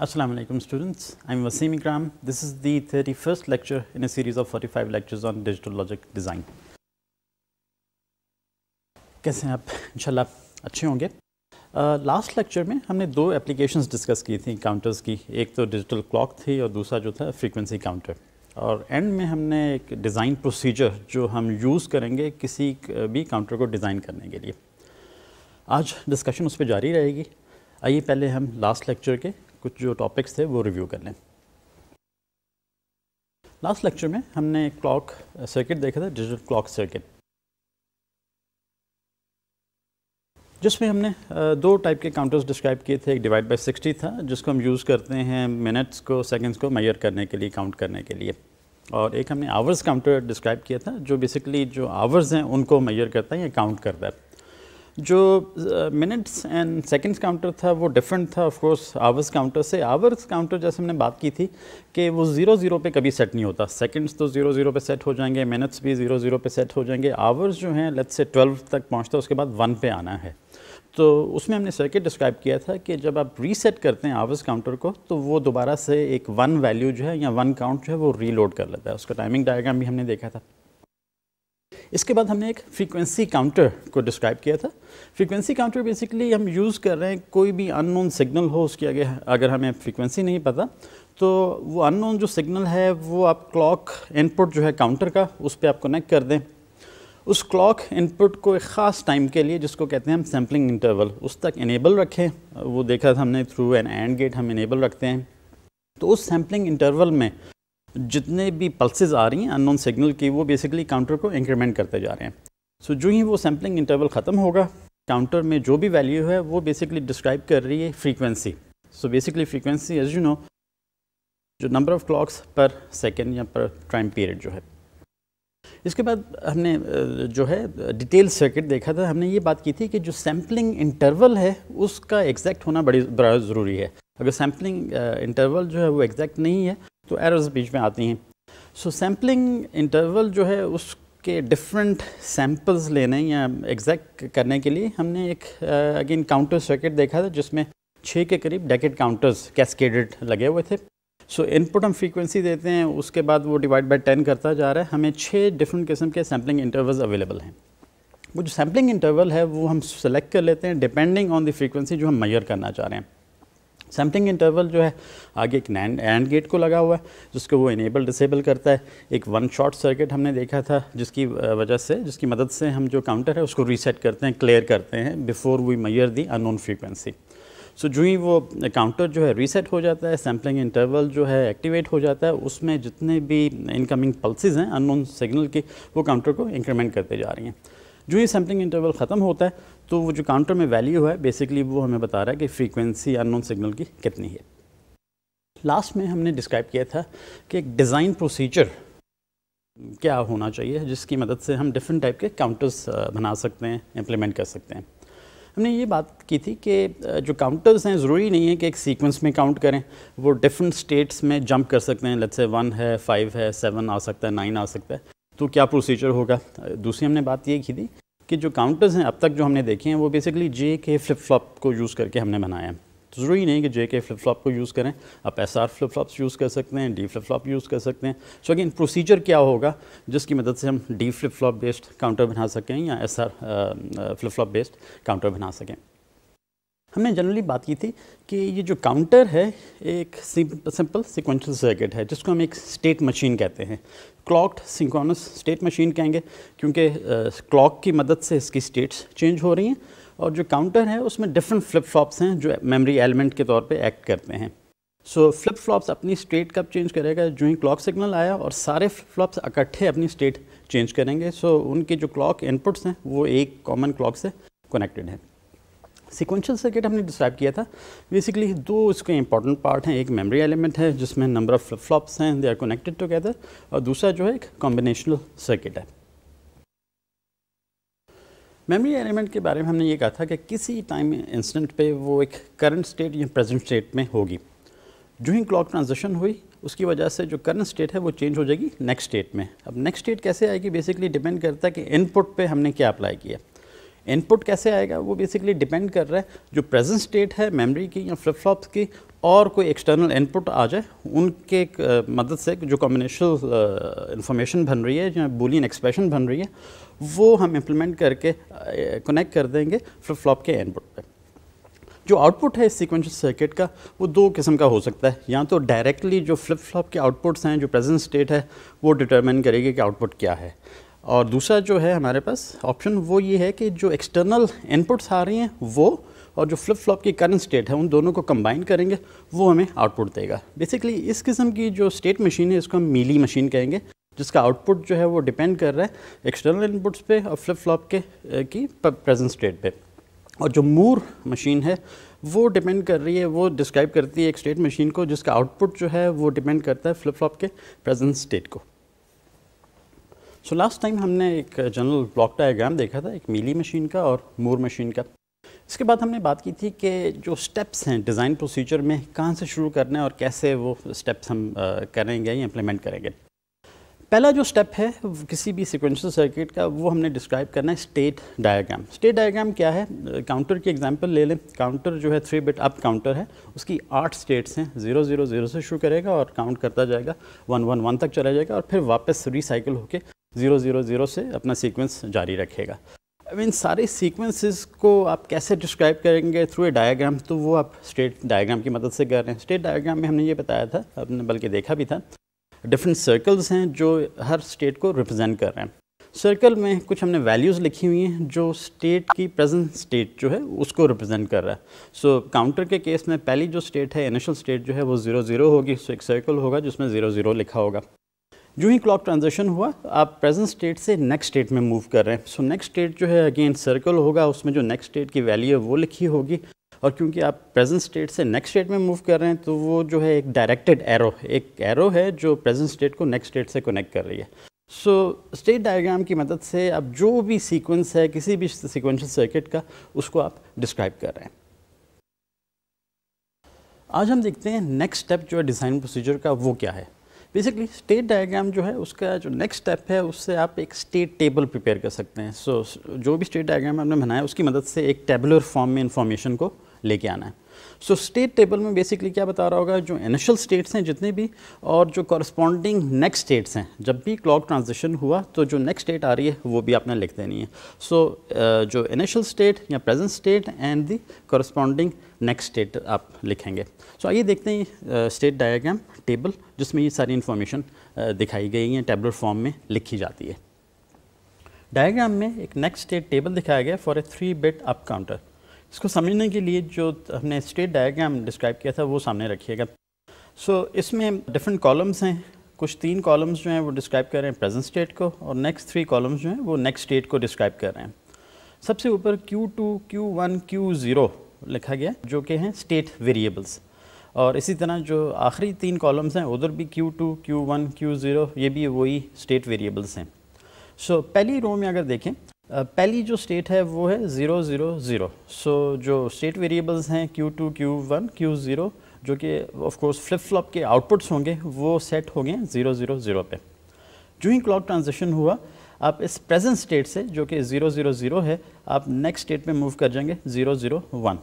Assalamu alaikum students, I am Wasim Ikram. This is the 31st lecture in a series of 45 lectures on digital logic design. कैसे हैं आप इंशाल्लाह अच्छे होंगे last lecture में हमने दो एप्लीकेशंस डिस्कस की थी काउंटर्स की एक तो डिजिटल क्लॉक थी और दूसरा जो था फ्रीक्वेंसी काउंटर और एंड में हमने एक डिज़ाइन प्रोसीजर जो हम यूज़ करेंगे किसी भी काउंटर को डिज़ाइन करने के लिए आज डिस्कशन उस पर जारी रहेगी आइए पहले हम लास्ट लेक्चर के कुछ जो टॉपिक्स थे वो रिव्यू कर लें लास्ट लेक्चर में हमने क्लॉक सर्किट देखा था डिजिटल क्लॉक सर्किट जिसमें हमने दो टाइप के काउंटर्स डिस्क्राइब किए थे एक डिवाइड बाय 60 था जिसको हम यूज़ करते हैं मिनट्स को सेकंड्स को मैयर करने के लिए काउंट करने के लिए और एक हमने आवर्स काउंटर डिस्क्राइब किया था जो बेसिकली जो आवर्स हैं उनको मैयर करता है या काउंट करता है जो मिनट्स एंड सेकंड्स काउंटर था वो डिफरेंट था ऑफ कोर्स आवर्स काउंटर से आवर्स काउंटर जैसे हमने बात की थी कि वो ज़ीरो ज़ीरो पे कभी सेट नहीं होता सेकंड्स तो ज़ीरो ज़ीरो पे सेट हो जाएंगे मिनट्स भी ज़ीरो ज़ीरो पे सेट हो जाएंगे आवर्स जो हैं लेट्स से ट्वेल्व तक पहुँचता है उसके बाद वन पे आना है तो उसमें हमने सर्किट डिस्क्राइब किया था कि जब आप रीसेट करते हैं आवर्स काउंटर को तो वो दोबारा से एक वन वैल्यू जो है या वन काउंट जो है वो रीलोड कर लेता है उसका टाइमिंग डायग्राम भी हमने देखा था इसके बाद हमने एक फ्रीक्वेंसी काउंटर को डिस्क्राइब किया था फ्रीक्वेंसी काउंटर बेसिकली हम यूज़ कर रहे हैं कोई भी अननोन सिग्नल हो उसकी आगे अगर हमें फ्रीक्वेंसी नहीं पता तो वो अननोन जो सिग्नल है वो आप क्लॉक इनपुट जो है काउंटर का उस पर आप कनेक्ट कर दें उस क्लॉक इनपुट को एक ख़ास टाइम के लिए जिसको कहते हैं हम सैम्पलिंग इंटरवल उस तक इनेबल रखें वो देखा था हमने थ्रू एन एंड गेट हम इनेबल रखते हैं तो उस सैम्पलिंग इंटरवल में जितने भी पल्सेज आ रही हैं अननोन सिग्नल की वो बेसिकली काउंटर को इंक्रीमेंट करते जा रहे हैं सो so, जो ही वो सैम्पलिंग इंटरवल ख़त्म होगा काउंटर में जो भी वैल्यू है वो बेसिकली डिस्क्राइब कर रही है frequency so basically frequency as you know जो number of clocks per second या पर टाइम पीरियड जो है इसके बाद हमने जो है डिटेल सर्किट देखा था हमने ये बात की थी कि जो सैम्पलिंग इंटरवल है उसका एग्जैक्ट होना बड़ी बड़ा ज़रूरी है अगर सैम्पलिंग इंटरवल जो है वो एग्जैक्ट नहीं है तो एरर्स बीच में आती हैं सो सैम्पलिंग इंटरवल जो है उसके डिफरेंट सैम्पल्स लेने या एग्जैक्ट करने के लिए हमने एक अगेन काउंटर सर्किट देखा था जिसमें छः के करीब डेकेट काउंटर्स कैस्केडेड लगे हुए थे सो इनपुट हम फ्रीक्वेंसी देते हैं उसके बाद वो डिवाइड बाय टेन करता जा रहा है हमें छः डिफरेंट किस्म के सैम्पलिंग इंटरवल्स अवेलेबल हैं वो जो सैम्पलिंग इंटरवल है वो हम सेलेक्ट कर लेते हैं डिपेंडिंग ऑन द फ्रीक्वेंसी जो हम मैयर करना चाह रहे हैं सैम्पलिंग इंटरवल जो है आगे एक नैंड एंड गेट को लगा हुआ है जिसको वो इनेबल डिसेबल करता है एक वन शॉर्ट सर्किट हमने देखा था जिसकी वजह से जिसकी मदद से हम जो काउंटर है उसको रीसेट करते हैं क्लियर करते हैं before we measure the unknown frequency so जो ही वो काउंटर जो है रीसेट हो जाता है सैम्पलिंग इंटरवल जो है एक्टिवेट हो जाता है उसमें जितने भी इनकमिंग पल्सिस हैं अननोन सिग्नल की वो काउंटर को इंक्रीमेंट करते जा रही हैं जो ही सैम्पलिंग इंटरवल ख़त्म होता है तो वो जो काउंटर में वैल्यू है बेसिकली वो हमें बता रहा है कि फ्रीक्वेंसी अननोन सिग्नल की कितनी है लास्ट में हमने डिस्क्राइब किया था कि एक डिज़ाइन प्रोसीजर क्या होना चाहिए जिसकी मदद से हम डिफरेंट टाइप के काउंटर्स बना सकते हैं इम्प्लीमेंट कर सकते हैं हमने ये बात की थी कि जो काउंटर्स हैं ज़रूरी नहीं है कि एक सीक्वेंस में काउंट करें वो डिफरेंट स्टेट्स में जंप कर सकते हैं लेट्स से वन है फाइव है सेवन आ सकता है नाइन आ सकता है तो क्या प्रोसीजर होगा दूसरी हमने बात ये की थी कि जो काउंटर्स हैं अब तक जो हमने देखे हैं वो बेसिकली जे के फ्लिप फ्लॉप को यूज़ करके हमने बनाया है तो ज़रूरी नहीं कि जे के फ्लिप फ्लॉप को यूज़ करें आप S R flip flops use कर सकते हैं डी फ्लिप फ्लॉप यूज़ कर सकते हैं सो अगेन प्रोसीजर क्या होगा जिसकी मदद से हम D flip flop based counter बना सकें या S R flip flop based counter बना सकें हमने जनरली बात की थी कि ये जो काउंटर है एक सिंपल सिक्वेंशल सर्किट है जिसको हम एक स्टेट मशीन कहते हैं क्लॉक्ड सिंक्रोनस स्टेट मशीन कहेंगे क्योंकि क्लॉक की मदद से इसकी स्टेट्स चेंज हो रही हैं और जो काउंटर है उसमें डिफरेंट फ्लिप फ्लॉप्स हैं जो मेमोरी एलिमेंट के तौर पे एक्ट करते हैं सो फ्लिप फ्लॉप्स अपनी स्टेट कब चेंज करेगा जो ही क्लॉक सिग्नल आया और सारे फ्लिप फ्लॉप्स इकट्ठे अपनी स्टेट चेंज करेंगे सो so, उनके जो क्लॉक इनपुट्स हैं वो एक कॉमन क्लॉक से कनेक्टेड हैं सिक्वेंशल सर्किट हमने डिस्क्राइब किया था बेसिकली दो इसके इंपॉर्टेंट पार्ट हैं एक मेमोरी एलिमेंट है जिसमें नंबर ऑफ फ्लॉप्स हैं दे आर कनेक्टेड टुगेदर और दूसरा जो है एक कॉम्बिनेशनल सर्किट है मेमोरी एलिमेंट के बारे में हमने ये कहा था कि किसी टाइम इंस्टेंट पे वो एक करंट स्टेट या प्रेजेंट स्टेट में होगी जो ही क्लॉक ट्रांजेक्शन हुई उसकी वजह से जो करंट स्टेट है वो चेंज हो जाएगी नेक्स्ट स्टेट में अब नेक्स्ट स्टेट कैसे आएगी बेसिकली डिपेंड करता है कि इनपुट पे हमने क्या अप्लाई किया इनपुट कैसे आएगा वो बेसिकली डिपेंड कर रहा है जो प्रेजेंट स्टेट है मेमोरी की या फ्लिप फ्लॉप्स की और कोई एक्सटर्नल इनपुट आ जाए उनके मदद से जो कॉम्बिनेशनल इन्फॉर्मेशन बन रही है या बुलियन एक्सप्रेशन बन रही है वो हम इम्प्लीमेंट करके कनेक्ट कर देंगे फ्लिप फ्लॉप के इनपुट पे जो आउटपुट है इस सीक्वेंशियल सर्किट का वो दो किस्म का हो सकता है या तो डायरेक्टली जो फ्लिप फ्लॉप के आउटपुट्स हैं जो प्रेजेंट स्टेट है वो डिटरमिन करेगी कि आउटपुट क्या है और दूसरा जो है हमारे पास ऑप्शन वो ये है कि जो एक्सटर्नल इनपुट्स आ रही हैं वो और जो फ्लिप फ्लॉप की करंट स्टेट है उन दोनों को कंबाइन करेंगे वो हमें आउटपुट देगा बेसिकली इस किस्म की जो स्टेट मशीन है इसको हम मीली मशीन कहेंगे जिसका आउटपुट जो है वो डिपेंड कर रहा है एक्सटर्नल इनपुट्स पे और फ्लिप फ्लॉप के की प्रेजेंट स्टेट पे और जो मूर मशीन है वो डिपेंड कर रही है वो डिस्क्राइब करती है एक स्टेट मशीन को जिसका आउटपुट जो है वो डिपेंड करता है फ्लिप फ्लॉप के प्रेजेंट स्टेट को सो लास्ट टाइम हमने एक जनरल ब्लॉक डायग्राम देखा था एक मीली मशीन का और मोर मशीन का इसके बाद हमने बात की थी कि जो स्टेप्स हैं डिज़ाइन प्रोसीजर में कहाँ से शुरू करना है और कैसे वो स्टेप्स हम करेंगे या इम्प्लीमेंट करेंगे पहला जो स्टेप है किसी भी सिक्वेंशल सर्किट का वो हमने डिस्क्राइब करना है स्टेट डायग्राम स्टेट डायग्राम क्या है काउंटर की एग्जांपल ले लें काउंटर जो है थ्री बिट अप काउंटर है उसकी आठ स्टेट्स हैं ज़ीरो ज़ीरो ज़ीरो से शुरू करेगा और काउंट करता जाएगा वन वन वन तक चला जाएगा और फिर वापस रिसाइकिल होकर ज़ीरो ज़ीरो ज़ीरो से अपना सीक्वेंस जारी रखेगा अब इन सारे सीक्वेंसेस को आप कैसे डिस्क्राइब करेंगे थ्रू ए डायग्राम तो वो आप स्टेट डायग्राम की मदद से कर रहे हैं स्टेट डायग्राम में हमने ये बताया था आपने बल्कि देखा भी था डिफरेंट सर्कल्स हैं जो हर स्टेट को रिप्रेजेंट कर रहे हैं सर्कल में कुछ हमने वैल्यूज़ लिखी हुई हैं जो स्टेट की प्रेजेंट स्टेट जो है उसको रिप्रेजेंट कर रहा है सो so, काउंटर के केस में पहली जो स्टेट है इनिशियल स्टेट जो है वो ज़ीरो ज़ीरो होगी सो so, एक सर्कल होगा जिसमें ज़ीरो ज़ीरो लिखा होगा जो ही क्लॉक ट्रांजेक्शन हुआ आप प्रेजेंट स्टेट से नेक्स्ट स्टेट में मूव कर रहे हैं सो नेक्स्ट स्टेट जो है अगेन सर्कल होगा उसमें जो नेक्स्ट स्टेट की वैल्यू है वो लिखी होगी और क्योंकि आप प्रेजेंट स्टेट से नेक्स्ट स्टेट में मूव कर रहे हैं तो वो जो है एक डायरेक्टेड एरो एक एरो है जो प्रेजेंट स्टेट को नेक्स्ट स्टेट से कनेक्ट कर रही है सो स्टेट डायग्राम की मदद से आप जो भी सीक्वेंस है किसी भी सिक्वेंशल सर्किट का उसको आप डिस्क्राइब कर रहे हैं आज हम देखते हैं नेक्स्ट स्टेप जो है डिज़ाइन प्रोसीजर का वो क्या है बेसिकली स्टेट डायग्राम जो है उसका जो नेक्स्ट स्टेप है उससे आप एक स्टेट टेबल प्रिपेयर कर सकते हैं सो so, जो भी स्टेट डायग्राम आपने बनाया उसकी मदद से एक टेबुलर फॉर्म में इंफॉर्मेशन को लेके आना है सो स्टेट टेबल में बेसिकली क्या बता रहा होगा जो इनिशियल स्टेट्स हैं जितने भी और जो कॉरस्पॉन्डिंग नेक्स्ट स्टेट्स हैं जब भी क्लॉक ट्रांजिशन हुआ तो जो नेक्स्ट स्टेट आ रही है वो भी आपने लिख देनी है सो so, uh, जो इनिशियल स्टेट या present state and the corresponding next state आप लिखेंगे सो so, आइए देखते हैं स्टेट डायाग्राम टेबल जिसमें ये सारी इन्फॉर्मेशन uh, दिखाई गई है टेबलर फॉर्म में लिखी जाती है डायग्राम में एक नेक्स्ट स्टेट टेबल दिखाया गया for a three bit up counter इसको समझने के लिए जो हमने स्टेट डायग्राम डिस्क्राइब किया था वो सामने रखिएगा सो so, इसमें डिफरेंट कॉलम्स हैं कुछ तीन कॉलम्स जो हैं वो डिस्क्राइब कर रहे हैं प्रेजेंट स्टेट को और नेक्स्ट थ्री कॉलम्स जो हैं वो नेक्स्ट स्टेट को डिस्क्राइब कर रहे हैं सबसे ऊपर Q2, Q1, Q0 लिखा गया जो कि हैं स्टेट वेरिएबल्स और इसी तरह जो आखिरी तीन कॉलम्स हैं उधर भी Q2, Q1, Q0 ये भी वही स्टेट वेरिएबल्स हैं सो so, पहली रो में अगर देखें पहली जो स्टेट है वो है ज़ीरो ज़ीरो ज़ीरो सो जो स्टेट वेरिएबल्स हैं Q two Q one Q zero जो कि ऑफ कोर्स फ्लिप फ्लॉप के आउटपुट्स होंगे वो सेट हो गए ज़ीरो ज़ीरो ज़ीरो पे जो ही क्लॉक ट्रांजेक्शन हुआ आप इस प्रेजेंट स्टेट से जो कि ज़ीरो ज़ीरो ज़ीरो है आप नेक्स्ट स्टेट में मूव कर जाएंगे ज़ीरो ज़ीरो वन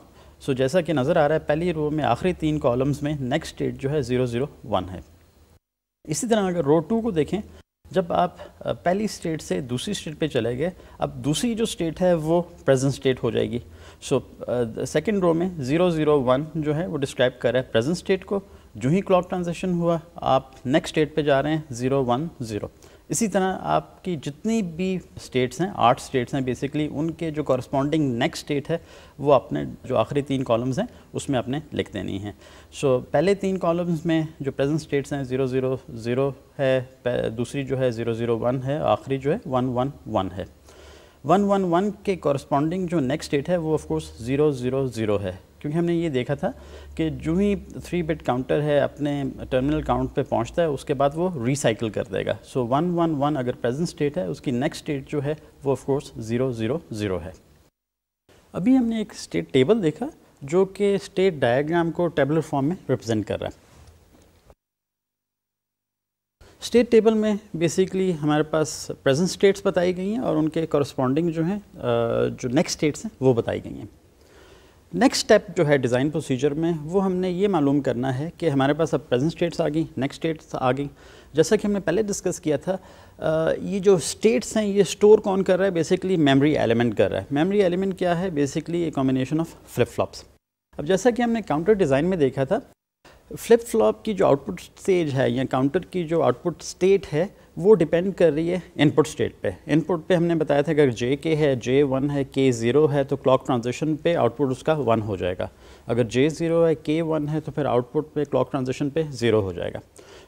सो जैसा कि नज़र आ रहा है पहली रो में आखिरी तीन कॉलम्स में नेक्स्ट स्टेट जो है ज़ीरो ज़ीरो वन है इसी तरह अगर रो टू को देखें जब आप पहली स्टेट से दूसरी स्टेट पे चले गए अब दूसरी जो स्टेट है वो प्रेजेंट स्टेट हो जाएगी सो सेकेंड रो में ज़ीरो ज़ीरो वन जो है वो डिस्क्राइब कर रहा है प्रेजेंट स्टेट को जो ही क्लॉक ट्रांजेक्शन हुआ आप नेक्स्ट स्टेट पे जा रहे हैं ज़ीरो वन ज़ीरो इसी तरह आपकी जितनी भी स्टेट्स हैं आठ स्टेट्स हैं बेसिकली उनके जो कॉरस्पॉन्डिंग नेक्स्ट स्टेट है वो आपने जो आखिरी तीन कॉलम्स हैं उसमें आपने लिख देनी है सो so, पहले तीन कॉलम्स में जो प्रेजेंट स्टेट्स हैं ज़ीरो ज़ीरो ज़ीरो है दूसरी जो है ज़ीरो ज़ीरो वन है आखिरी जो है वन वन वन है वन वन वन के कॉरस्पॉन्डिंग जो नेक्स्ट स्टेट है वो of course zero zero zero है क्योंकि हमने ये देखा था कि जो ही थ्री बिट काउंटर है अपने टर्मिनल काउंट पे पहुंचता है उसके बाद वो रिसाइकिल कर देगा सो वन वन वन अगर प्रेजेंट स्टेट है उसकी नेक्स्ट स्टेट जो है वो ऑफकोर्स ज़ीरो ज़ीरो ज़ीरो है अभी हमने एक स्टेट टेबल देखा जो कि स्टेट डायग्राम को टेबलर फॉर्म में रिप्रजेंट कर रहा है स्टेट टेबल में बेसिकली हमारे पास प्रेजेंट स्टेट्स बताई गई हैं और उनके कॉरस्पॉन्डिंग जो हैं जो नेक्स्ट स्टेट्स हैं वो बताई गई हैं नेक्स्ट स्टेप जो है डिज़ाइन प्रोसीजर में वो हमने ये मालूम करना है कि हमारे पास अब प्रेजेंट स्टेट्स आ गई नेक्स्ट स्टेट्स आ गई जैसा कि हमने पहले डिस्कस किया था ये जो स्टेट्स हैं ये स्टोर कौन कर रहा है बेसिकली मेमोरी एलिमेंट कर रहा है मेमोरी एलिमेंट क्या है basically a combination of flip flops अब जैसा कि हमने काउंटर डिज़ाइन में देखा था फ्लिप फ्लॉप की जो आउटपुट स्टेज है या काउंटर की जो आउटपुट स्टेट है वो डिपेंड कर रही है इनपुट स्टेट पे इनपुट पे हमने बताया था अगर जे के है जे वन है के ज़ीरो है तो क्लॉक ट्रांजिशन पे आउटपुट उसका वन हो जाएगा अगर जे ज़ीरो है के वन है तो फिर आउटपुट पे क्लॉक ट्रांजिशन पे ज़ीरो हो जाएगा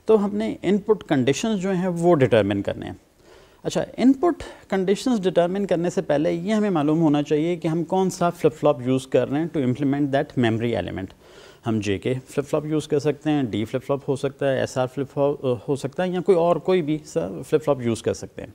तो हमने इनपुट कंडीशंस जो हैं वो डिटर्मिन करने हैं अच्छा इनपुट कंडीशंस डिटर्मिन करने से पहले ये हमें मालूम होना चाहिए कि हम कौन सा फ्लिप फ्लॉप यूज़ कर रहे हैं to implement that memory element हम J K flip flop use कर सकते हैं डी फ्लिप फ्लॉप हो सकता है एस आर फ्लिप फ्लॉप हो सकता है या कोई और कोई भी फ्लिप फ्लॉप यूज़ कर सकते हैं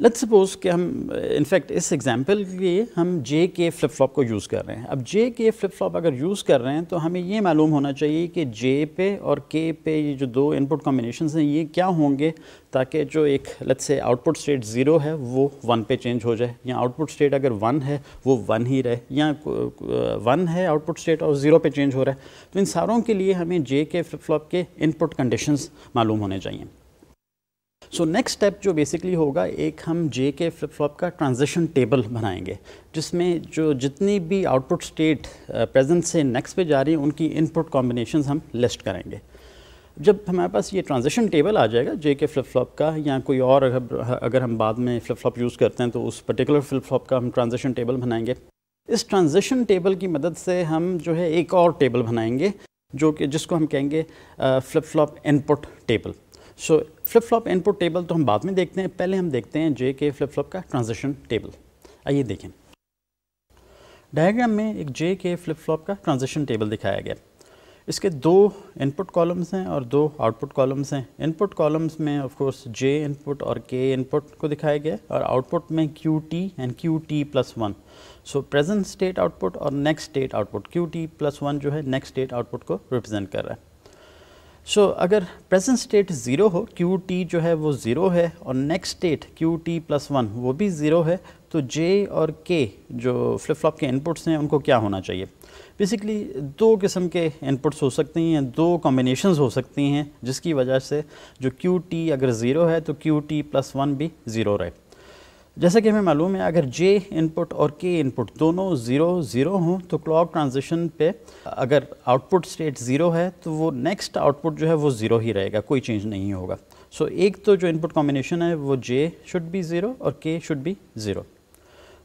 लेट्स सपोज कि हम इनफैक्ट इस एग्जांपल के लिए हम जे के फ्लिप फ्लॉप को यूज़ कर रहे हैं अब जे के फ्लिप फ्लॉप अगर यूज़ कर रहे हैं तो हमें ये मालूम होना चाहिए कि जे पे और के पे ये जो दो इनपुट कॉम्बिनेशन हैं ये क्या होंगे ताकि जो एक let's say output state zero है वो वन पे चेंज हो जाए या आउटपुट स्टेट अगर वन है वो वन ही रहे या वन है आउटपुट स्टेट और ज़ीरो पे चेंज हो रहा है तो इन सारों के लिए हमें जे के फ्लिप फ्लॉप के इनपुट कंडीशंस मालूम होने चाहिए सो नेक्स्ट स्टेप जो बेसिकली होगा एक हम जे के फ्लिप फ्लॉप का ट्रांजेक्शन टेबल बनाएंगे जिसमें जो जितनी भी आउटपुट स्टेट प्रेजेंट से नेक्स्ट पे जा रही है उनकी इनपुट कॉम्बिनेशन हम लिस्ट करेंगे जब हमारे पास ये ट्रांजेक्शन टेबल आ जाएगा जे के फ्लिप फ्लॉप का या कोई और अगर, अगर हम बाद में फ्लिप फ्लॉप यूज़ करते हैं तो उस पर्टिकुलर फ्लिप फ्लॉप का हम ट्रांजेक्शन टेबल बनाएंगे इस ट्रांजेक्शन टेबल की मदद से हम जो है एक और टेबल बनाएंगे जो कि जिसको हम कहेंगे flip flop input table so flip flop input table तो हम बाद में देखते हैं पहले हम देखते हैं जे के फ्लिप फ्लॉप का ट्रांजिशन टेबल आइए देखें डायग्राम में एक जे के फ्लिप फ्लॉप का ट्रांजिशन टेबल दिखाया गया इसके दो इनपुट कॉलम्स हैं और दो आउटपुट कॉलम्स हैं इनपुट कॉलम्स में ऑफ कोर्स जे इनपुट और के इनपुट को दिखाया गया और आउटपुट में Q T and Q T plus one so present state output और next state output Q T plus one जो है नेक्स्ट स्टेट आउटपुट को रिप्रेजेंट कर रहा है सो so, अगर प्रेजेंट स्टेट ज़ीरो हो क्यू टी जो है वो ज़ीरो है और next state Q T plus one वो भी ज़ीरो है तो जे और के जो फ्लिप फ्लॉप के इनपुट्स हैं उनको क्या होना चाहिए बेसिकली दो किस्म के इनपुट्स हो सकती हैं दो कॉम्बिनेशंस हो सकती हैं जिसकी वजह से जो क्यू टी अगर ज़ीरो है तो क्यू टी प्लस वन भी ज़ीरो रहे जैसा कि हमें मालूम है अगर जे इनपुट और के इनपुट दोनों ज़ीरो ज़ीरो हों तो क्लॉक ट्रांजिशन पे अगर आउटपुट स्टेट ज़ीरो है तो वो नेक्स्ट आउटपुट जो है वो ज़ीरो ही रहेगा कोई चेंज नहीं होगा सो so, एक तो जो इनपुट कॉम्बिनेशन है वो जे शुड बी ज़ीरो और के शुड बी ज़ीरो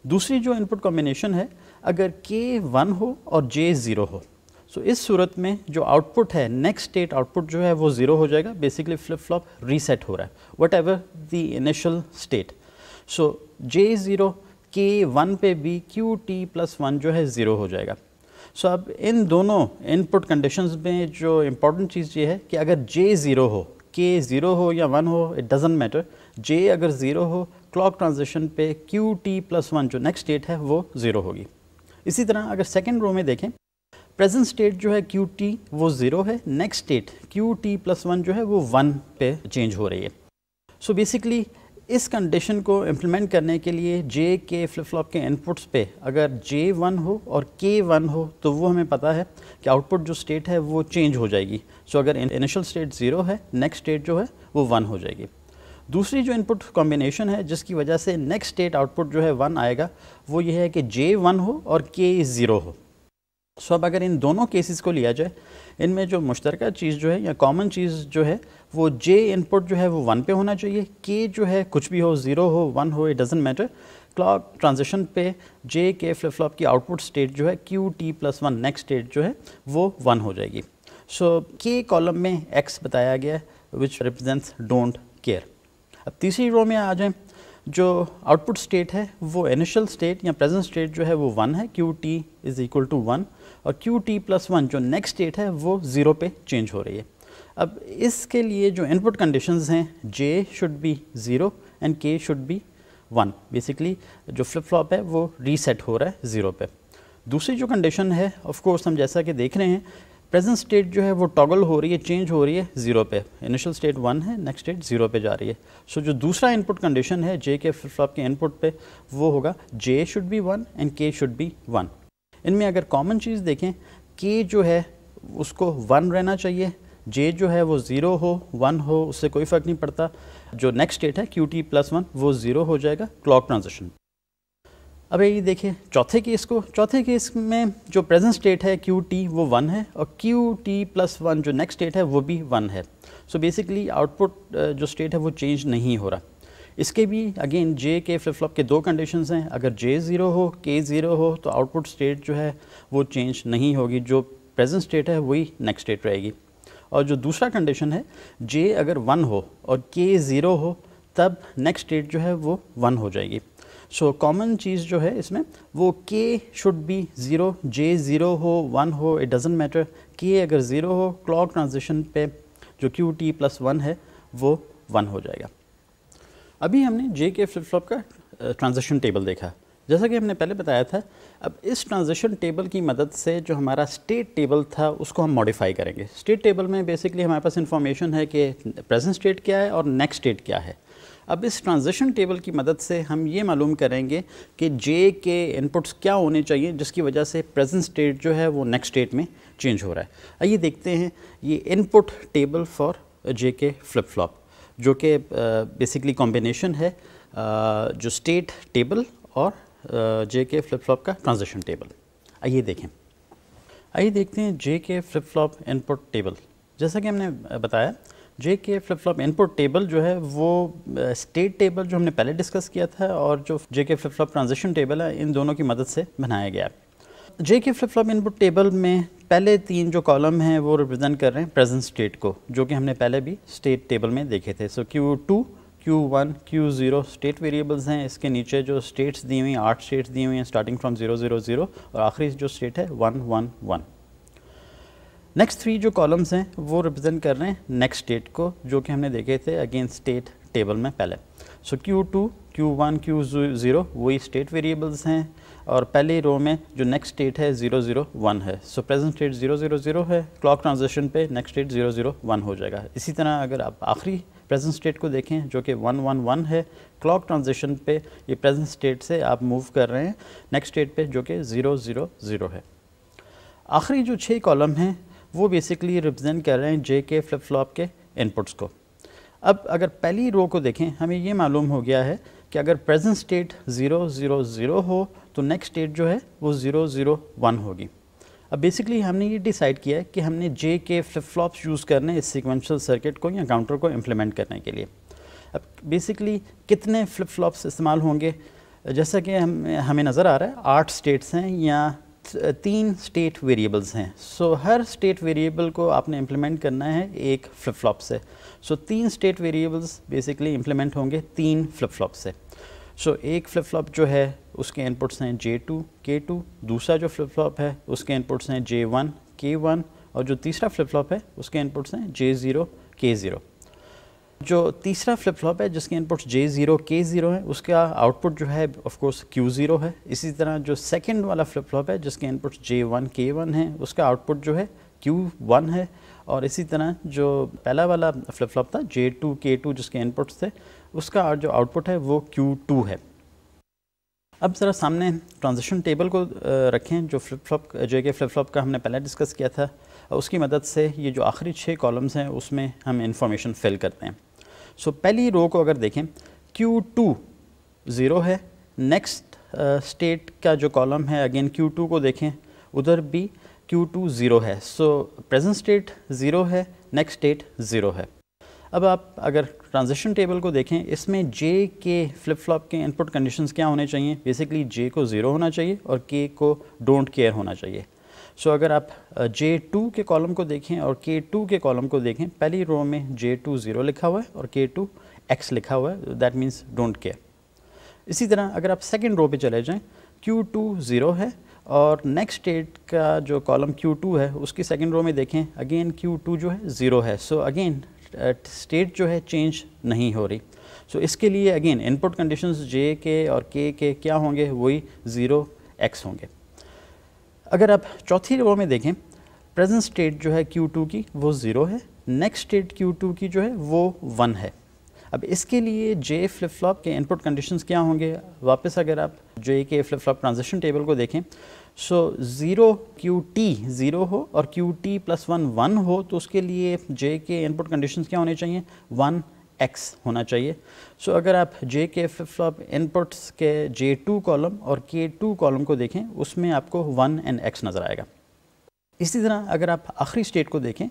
दूसरी जो इनपुट कॉम्बिनेशन है अगर के वन हो और जे ज़ीरो हो सो so, इस सूरत में जो आउटपुट है नेक्स्ट स्टेट आउटपुट जो है वो ज़ीरो हो जाएगा बेसिकली फ्लिप फ्लॉप रीसेट हो रहा है whatever the initial state so J zero K one पे भी क्यू टी प्लस वन जो है ज़ीरो हो जाएगा सो so, अब इन दोनों इनपुट कंडीशंस में जो इम्पोर्टेंट चीज़ ये है कि अगर जे ज़ीरो हो के ज़ीरो हो या वन हो इट डजेंट मैटर जे अगर ज़ीरो हो क्लॉक ट्रांजिशन पे क्यू टी प्लस वन जो नेक्स्ट स्टेट है वो ज़ीरो होगी इसी तरह अगर सेकेंड रो में देखें प्रेजेंट स्टेट जो है क्यू टी वो ज़ीरो है next state Q T plus one जो है वो वन पे चेंज हो रही है सो so बेसिकली इस कंडीशन को इम्प्लीमेंट करने के लिए जे के फ्लिप फ्लॉप के इनपुट्स पे अगर जे वन हो और के वन हो तो वो हमें पता है कि आउटपुट जो स्टेट है वो चेंज हो जाएगी सो so, अगर इनिशियल स्टेट ज़ीरो है नेक्स्ट स्टेट जो है वो वन हो जाएगी दूसरी जो इनपुट कॉम्बिनेशन है जिसकी वजह से नेक्स्ट स्टेट आउटपुट जो है वन आएगा वो ये है कि जे वन हो और के ज़ीरो हो सो so, अब अगर इन दोनों केसेस को लिया जाए इनमें जो मुश्तरका चीज़ जो है या कॉमन चीज़ जो है वो जे इनपुट जो है वो वन पे होना चाहिए के जो है कुछ भी हो ज़ीरो हो वन हो it doesn't matter clock transaction पे जे के फ्लिप फ्लॉप की आउटपुट स्टेट जो है Q T plus one next state जो है वो वन हो जाएगी सो के कॉलम में एक्स बताया गया है विच रिप्रजेंट्स डोंट केयर अब तीसरी रो में आ जाएँ जो आउटपुट स्टेट है वो इनिशियल स्टेट या प्रेजेंट स्टेट जो है वो वन है Q T is equal to one और क्यू टी प्लस वन जो नेक्स्ट स्टेट है वो ज़ीरो पे चेंज हो रही है अब इसके लिए जो इनपुट कंडीशंस हैं J should be zero and K should be one basically जो फ्लिप फ्लॉप है वो रीसेट हो रहा है ज़ीरो पे दूसरी जो कंडीशन है ऑफ कोर्स हम जैसा कि देख रहे हैं प्रेजेंट स्टेट जो है वो टॉगल हो रही है चेंज हो रही है ज़ीरो पे इनिशियल स्टेट वन है नेक्स्ट स्टेट ज़ीरो पे जा रही है सो so, जो दूसरा इनपुट कंडीशन है जे के फ्लिप फ्लॉप के इनपुट पे वो होगा J should be one and K should be one इनमें अगर कॉमन चीज़ देखें के जो है उसको वन रहना चाहिए जे जो है वो ज़ीरो हो वन हो उससे कोई फ़र्क नहीं पड़ता जो नेक्स्ट स्टेट है क्यू टी प्लस वन वो ज़ीरो हो जाएगा क्लॉक ट्रांजेक्शन अब ये देखिए चौथे केस को चौथे केस में जो प्रेजेंट स्टेट है क्यू टी वो वन है और क्यू टी प्लस वन जो नेक्स्ट स्टेट है वो भी वन है सो बेसिकली आउटपुट जो स्टेट है वो चेंज नहीं हो रहा इसके भी अगेन जे के फ्लिप फ्लॉप के दो कंडीशन हैं अगर जे ज़ीरो हो के ज़ीरो हो तो आउटपुट स्टेट जो है वो चेंज नहीं होगी जो प्रेजेंट स्टेट है वही नेक्स्ट स्टेट रहेगी और जो दूसरा कंडीशन है जे अगर वन हो और के ज़ीरो हो तब नेक्स्ट स्टेट जो है वो वन हो जाएगी सो कॉमन चीज़ जो है इसमें वो K should be zero J zero हो वन हो इट डजेंट मैटर के अगर ज़ीरो हो क्लॉक ट्रांजिशन पे जो क्यू टी प्लस वन है वो वन हो जाएगा अभी हमने जे के फ्लिप फ्लॉप का ट्रांजेक्शन टेबल देखा जैसा कि हमने पहले बताया था अब इस ट्रांजेक्शन टेबल की मदद से जो हमारा स्टेट टेबल था उसको हम मॉडिफाई करेंगे स्टेट टेबल में बेसिकली हमारे पास इन्फॉर्मेशन है कि प्रेजेंट स्टेट क्या है और नेक्स्ट स्टेट क्या है अब इस ट्रांजेक्शन टेबल की मदद से हम ये मालूम करेंगे कि जे के इनपुट्स क्या होने चाहिए जिसकी वजह से प्रेजेंट स्टेट जो है वो नेक्स्ट स्टेट में चेंज हो रहा है आइए देखते हैं ये input table for J K flip flop जो कि बेसिकली कॉम्बिनेशन है जो स्टेट टेबल और जे के फ्लिप फ्लॉप का ट्रांजेक्शन टेबल आइए देखें आइए देखते हैं J K flip flop input table जैसा कि हमने बताया जे K flip flop input table जो है वो स्टेट टेबल जो हमने पहले डिस्कस किया था और जो जे K flip flop transaction table है इन दोनों की मदद से बनाया गया जे K flip flop input table में पहले तीन जो कॉलम हैं वो रिप्रेजेंट कर रहे हैं प्रेजेंट स्टेट को जो कि हमने पहले भी स्टेट टेबल में देखे थे so Q two Q one Q zero state variables हैं इसके नीचे जो स्टेट्स दी हुई आठ स्टेट्स दी हुई हैं starting from zero zero zero और आखिरी जो स्टेट है one one one next three जो कॉलम्स हैं वो रिप्रेजेंट कर रहे हैं नेक्स्ट स्टेट को जो कि हमने देखे थे अगेन स्टेट टेबल में पहले so Q two Q one Q zero वही स्टेट वेरिएबल्स हैं और पहली रो में जो नेक्स्ट स्टेट है ज़ीरो ज़ीरो वन है so present state zero zero zero है क्लॉक ट्रांजेक्शन पे next state zero zero one हो जाएगा इसी तरह अगर आप आखिरी प्रेजेंट स्टेट को देखें जो कि वन वन वन है क्लॉक ट्रांजेक्शन पे ये प्रेजेंट स्टेट से आप मूव कर रहे हैं नेक्स्ट स्टेट पे जो कि ज़ीरो ज़ीरो ज़ीरो है आखिरी जो छः कॉलम हैं वो बेसिकली रिप्रेजेंट कर रहे हैं जे के फ्लिप फ्लॉप के इनपुट्स को अब अगर पहली रो को देखें हमें ये मालूम हो गया है कि अगर present state zero zero zero हो तो नेक्स्ट स्टेट जो है वो ज़ीरो ज़ीरो वन होगी अब बेसिकली हमने ये डिसाइड किया है कि हमने J K flip flops use करने इस सिक्वेंशल सर्किट को या काउंटर को इम्प्लीमेंट करने के लिए अब बेसिकली कितने फ्लिप फ्लॉप्स इस्तेमाल होंगे जैसा कि हम हमें नज़र आ रहा है आठ स्टेट्स हैं या तीन स्टेट वेरिएबल्स हैं सो so, हर स्टेट वेरिएबल को आपने इम्प्लीमेंट करना है एक फ्लिप फ्लॉप से सो so, तीन स्टेट वेरिएबल्स बेसिकली इम्प्लीमेंट होंगे तीन फ्लिप फ्लॉप से सो so, एक फ्लिप फ्लॉप जो है उसके इनपुट्स हैं जे टू के टू दूसरा जो फ्लिप फ्लॉप है उसके इनपुट्स हैं जे वन के वन और जो तीसरा फ्लिप फ्लॉप है उसके इनपुट्स हैं जे ज़ीरो के ज़ीरो जो तीसरा फ्लिप फ्लॉप है जिसके inputs J zero K zero हैं उसका आउटपुट जो है ऑफ कोर्स क्यू ज़ीरो है इसी तरह जो सेकेंड वाला फ्लिप फ्लॉप है जिसके inputs J one K one हैं उसका आउटपुट जो है क्यू वन है और इसी तरह जो पहला वाला फ्लिप फ्लॉप था जे टू के टू जिसके इनपुट्स थे उसका जो आउटपुट है वो क्यू टू है अब ज़रा सामने ट्रांजिशन टेबल को रखें जो फ्लिप फ्लॉप जे के फ्लिप फ्लॉप का हमने पहले डिस्कस किया था उसकी मदद से ये जो आखिरी छः कॉलम्स हैं उसमें हम इंफॉर्मेशन फिल करते हैं सो so, पहली रो को अगर देखें क्यू टू ज़ीरो है नेक्स्ट स्टेट का जो कॉलम है अगेन क्यू टू को देखें उधर भी Q2 ज़ीरो है सो प्रेजेंट स्टेट ज़ीरो है नेक्स्ट स्टेट ज़ीरो है अब आप अगर ट्रांजिशन टेबल को देखें इसमें जे के फ्लिप फ्लॉप के इनपुट कंडीशंस क्या होने चाहिए बेसिकली जे को ज़ीरो होना चाहिए और के को डोंट केयर होना चाहिए सो so, अगर आप जे टू के कॉलम को देखें और के टू के कॉलम को देखें पहली रो में जे टू ज़ीरो लिखा हुआ है और के टू एक्स लिखा हुआ है दैट मीन्स डोंट केयर इसी तरह अगर आप सेकेंड रो पे चले जाएँ Q2 टू ज़ीरो है और नेक्स्ट स्टेट का जो कॉलम Q2 है उसकी सेकेंड रो में देखें अगेन Q2 जो है ज़ीरो है सो अगेन स्टेट जो है चेंज नहीं हो रही सो so, इसके लिए अगेन इनपुट कंडीशंस जे के और के के क्या होंगे वही ज़ीरो एक्स होंगे अगर आप चौथी रो में देखें प्रेजेंट स्टेट जो है Q2 की वो ज़ीरो है नेक्स्ट स्टेट Q2 की जो है वो वन है अब इसके लिए जे फ्लिप फ्लॉप के इनपुट कंडीशंस क्या होंगे वापस अगर आप जो ये कि फ्लिप फ्लॉप ट्रांजिशन टेबल को देखें so zero Q T zero हो और Q T plus one one हो तो उसके लिए जे के इनपुट कंडीशन क्या होने चाहिए वन एक्स होना चाहिए सो so, अगर आप जे के फ्लिप फ्लॉप इनपुट्स के जे टू कॉलम और के टू कॉलम को देखें उसमें आपको वन एंड एक्स नज़र आएगा इसी तरह अगर आप आखिरी स्टेट को देखें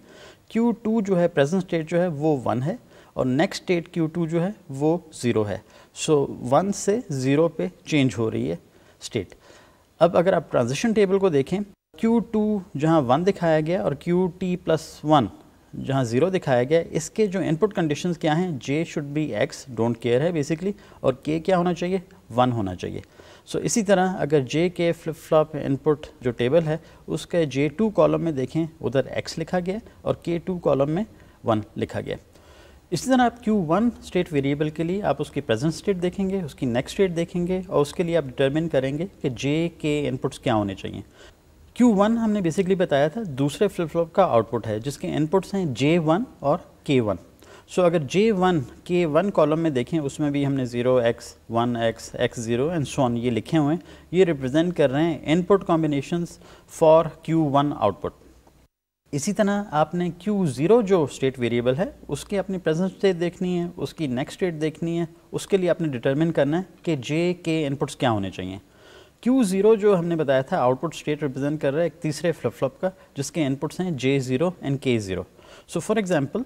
क्यू टू जो है प्रेजेंट स्टेट जो है वो वन है और नेक्स्ट स्टेट क्यू टू जो है वो ज़ीरो है सो so, वन से ज़ीरो पे चेंज हो रही है स्टेट अब अगर आप ट्रांजिशन टेबल को देखें क्यू टू जहाँ वन दिखाया गया और क्यू टी प्लस वन जहाँ ज़ीरो दिखाया गया इसके जो इनपुट कंडीशन क्या हैं J should be X don't care है बेसिकली और के क्या होना चाहिए वन होना चाहिए सो so, इसी तरह अगर J K flip flop input जो टेबल है उसके जे टू कॉलम में देखें उधर एक्स लिखा गया और के टू कॉलम में वन लिखा गया इसी तरह आप Q1 स्टेट वेरिएबल के लिए आप उसकी प्रेजेंट स्टेट देखेंगे उसकी नेक्स्ट स्टेट देखेंगे और उसके लिए आप डिटर्मिन करेंगे कि J के इनपुट्स क्या होने चाहिए Q1 हमने बेसिकली बताया था दूसरे फ्लिप फ्लॉप का आउटपुट है जिसके इनपुट्स हैं J1 और K1 सो so, अगर J1 K1 कॉलम में देखें उसमें भी हमने 0x 1x x0 एंड सोन ये लिखे हुए हैं ये रिप्रेजेंट कर रहे हैं input combinations for Q1 output इसी तरह आपने Q0 जो स्टेट वेरिएबल है उसके अपनी प्रेजेंट स्टेट देखनी है उसकी नेक्स्ट स्टेट देखनी है उसके लिए आपने डिटरमिन करना है कि J के इनपुट्स क्या होने चाहिए Q0 जो हमने बताया था आउटपुट स्टेट रिप्रेजेंट कर रहा है एक तीसरे फ्लिप फ्लॉप का जिसके इनपुट्स हैं J0 and K0 so for example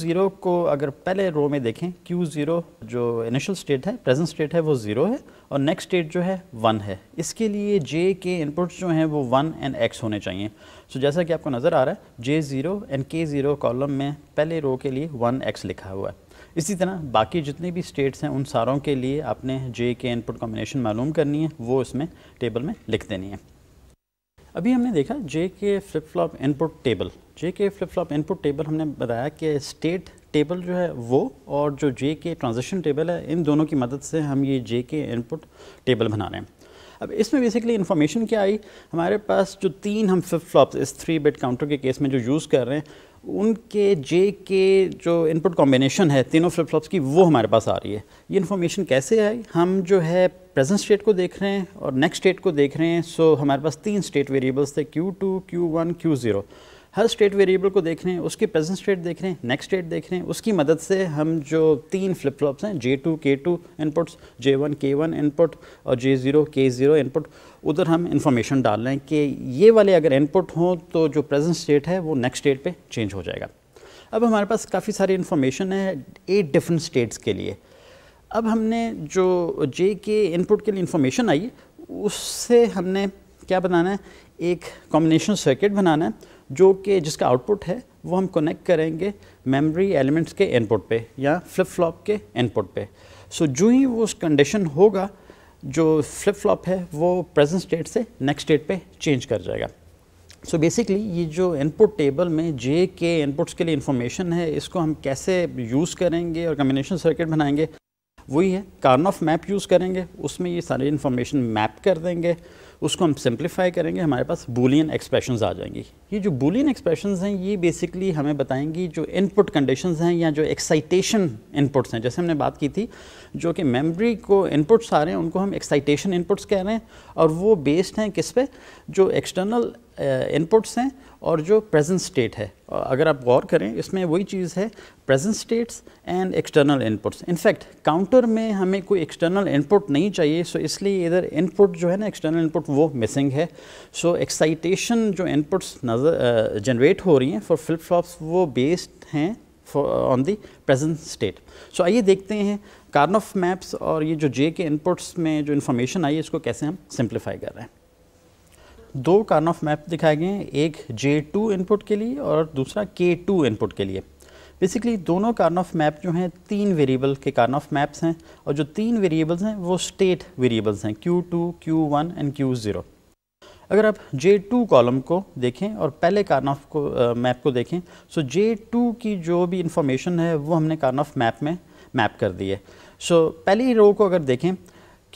zero को अगर पहले रो में देखें क्यू ज़ीरो जो इनिशियल स्टेट है प्रेजेंट स्टेट है वो ज़ीरो है और नेक्स्ट स्टेट जो है वन है इसके लिए जे के इनपुट्स जो हैं वो वन एंड एक्स होने चाहिए सो so, जैसा कि आपको नज़र आ रहा है J zero and K zero column में पहले रो के लिए वन एक्स लिखा हुआ है इसी तरह बाकी जितने भी स्टेट्स हैं उन सारों के लिए आपने जे के इनपुट कॉम्बिनेशन मालूम करनी है वो इसमें टेबल में लिख देनी है अभी हमने देखा J K flip flop input table J K flip flop input table हमने बताया कि स्टेट टेबल जो है वो और जो जे के ट्रांजेक्शन टेबल है इन दोनों की मदद से हम ये जे के इनपुट टेबल बना रहे हैं अब इसमें बेसिकली इन्फॉर्मेशन क्या आई हमारे पास जो तीन हम फ्लिप फ्लॉप इस थ्री बेड काउंटर के केस में जो यूज़ कर रहे हैं उनके जे के जो इनपुट कॉम्बिनेशन है तीनों फ्लिप फ्लॉप्स की वो हमारे पास आ रही है ये इन्फॉर्मेशन कैसे आई हम जो है प्रेजेंट स्टेट को देख रहे हैं और नेक्स्ट स्टेट को देख रहे हैं सो हमारे पास तीन स्टेट वेरिएबल्स थे Q Q two one Q zero हर स्टेट वेरिएबल को देख रहे हैं उसकी प्रेजेंट स्टेट देख रहे हैं नेक्स्ट स्टेट देख रहे हैं उसकी मदद से हम जो तीन फ्लिप फ्लॉप्स हैं J two K two inputs J one K one input और J zero K zero input उधर हम इन्फॉर्मेशन डाल रहे हैं कि ये वाले अगर इनपुट हों तो जो प्रेजेंट स्टेट है वो नेक्स्ट स्टेट पर चेंज हो जाएगा अब हमारे पास काफ़ी सारी इन्फॉर्मेशन है एट डिफरेंट स्टेट्स के लिए अब हमने जो जे के इनपुट के लिए इन्फॉर्मेशन आई उससे हमने क्या बनाना है एक कॉम्बिनेशन सर्किट बनाना है जो कि जिसका आउटपुट है वो हम कनेक्ट करेंगे मेमोरी एलिमेंट्स के इनपुट पे या फ्लिप फ्लॉप के इनपुट पे सो जो ही वो उस कंडीशन होगा जो फ्लिप फ्लॉप है वो प्रेजेंट स्टेट से नेक्स्ट स्टेट पे चेंज कर जाएगा सो so बेसिकली ये जो इनपुट टेबल में जे के इनपुट्स के लिए इन्फॉर्मेशन है इसको हम कैसे यूज़ करेंगे और कम्बिनेशन सर्किट बनाएंगे वही है कार्न ऑफ मैप यूज़ करेंगे उसमें ये सारी इन्फॉर्मेशन मैप कर देंगे उसको हम सिंप्लीफाई करेंगे हमारे पास बुलियन एक्सप्रेशन आ जाएंगी ये जो बुलियन एक्सप्रेशन हैं ये बेसिकली हमें बताएंगी जो इनपुट कंडीशन हैं या जो एक्साइटेशन इनपुट्स हैं जैसे हमने बात की थी जो कि मेमोरी को इनपुट्स आ रहे हैं उनको हम एक्साइटेशन इनपुट्स कह रहे हैं और वो बेस्ड हैं किस पे जो एक्सटर्नल इनपुट्स uh, हैं और जो प्रेजेंट स्टेट है अगर आप गौर करें इसमें वही चीज़ है present states and external inputs in fact counter में हमें कोई एक्सटर्नल इनपुट नहीं चाहिए सो so इसलिए इधर इनपुट जो है ना एक्सटर्नल इनपुट वो मिसिंग है सो so एक्साइटेशन जो इनपुट्स नज़र जनरेट हो रही हैं फॉर फ्लिप फ्लॉप्स वो बेस्ड हैं on the present state so आइए देखते हैं कार्नऑफ मैप्स और ये जो जे के इनपुट्स में जो इन्फॉर्मेशन आई है इसको कैसे हम सिंप्लीफाई कर रहे हैं दो कार्न ऑफ मैप दिखाए गए हैं एक जे टू इनपुट के लिए और दूसरा के टू इनपुट के लिए बेसिकली दोनों कार्न ऑफ मैप जो हैं तीन वेरिएबल के कार्न ऑफ मैप्स हैं और जो तीन वेरिएबल्स हैं वो स्टेट वेरिएबल्स हैं Q two Q one and Q zero अगर आप J2 कॉलम को देखें और पहले कार्न ऑफ को मैप को देखें सो so J2 की जो भी इंफॉर्मेशन है वो हमने कार्न ऑफ मैप में मैप कर दी है सो so, पहली रो को अगर देखें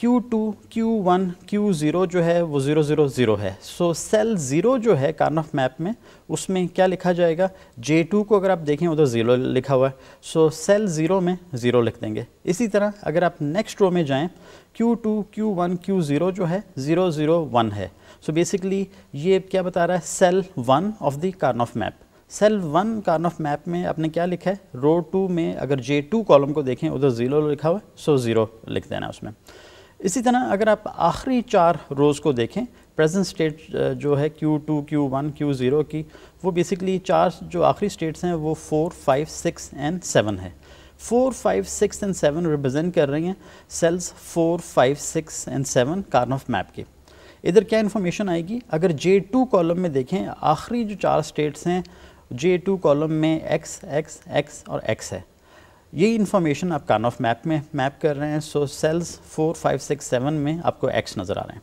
Q2, Q1, Q0 जो है वो ज़ीरो ज़ीरो ज़ीरो है सो सेल ज़ीरो जो है कार्न ऑफ मैप में उसमें क्या लिखा जाएगा J2 को अगर आप देखें उधर ज़ीरो लिखा हुआ है सो सेल ज़ीरो में ज़ीरो लिख देंगे इसी तरह अगर आप नेक्स्ट रो में जाएं Q2, Q1, Q0 जो है ज़ीरो ज़ीरो वन है सो so बेसिकली ये क्या बता रहा है cell one of the Karnaugh map cell one Karnaugh map में आपने क्या लिखा है रो टू में अगर जे टू कॉलम को देखें उधर ज़ीरो लिखा हुआ है सो ज़ीरो लिख देना उसमें इसी तरह अगर आप आखिरी चार रोज़ को देखें प्रेजेंट स्टेट जो है Q2, Q1, Q0 की वो बेसिकली चार जो आखिरी स्टेट्स हैं वो four five six and seven है four five six and seven represent कर रही हैं cells four five six and seven corn of map के इधर क्या इन्फॉर्मेशन आएगी अगर जे टू कॉलम में देखें आखिरी जो चार स्टेट्स हैं जे टू कॉलम में एक्स एक्स एक्स और एक्स है ये इन्फॉर्मेशन आप कान ऑफ मैप में मैप कर रहे हैं so cells four five six seven में आपको एक्स नज़र आ रहे हैं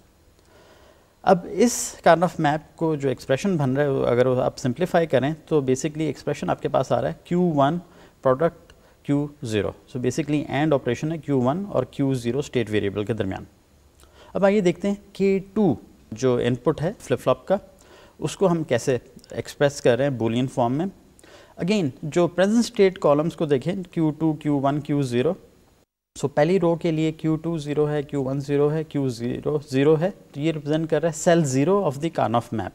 अब इस कान ऑफ मैप को जो एक्सप्रेशन बन रहा है अगर आप सिंप्लीफाई करें तो बेसिकली एक्सप्रेशन आपके पास आ रहा है Q one product Q zero so basically and operation है क्यू वन और क्यू ज़ीरो स्टेट वेरिएबल के दरमियान अब आइए देखते हैं के टू जो इनपुट है फ्लिप फ्लॉप का उसको हम कैसे एक्सप्रेस कर रहे हैं बोलियन फॉर्म में अगेन जो प्रेजेंट स्टेट कॉलम्स को देखें Q2, Q1, Q0 so so, पहली रो के लिए क्यू टू ज़ीरो है क्यू वन ज़ीरो है क्यू ज़ीरो ज़ीरो है तो ये रिप्रेजेंट कर रहा है सेल ज़ीरो ऑफ द कान ऑफ मैप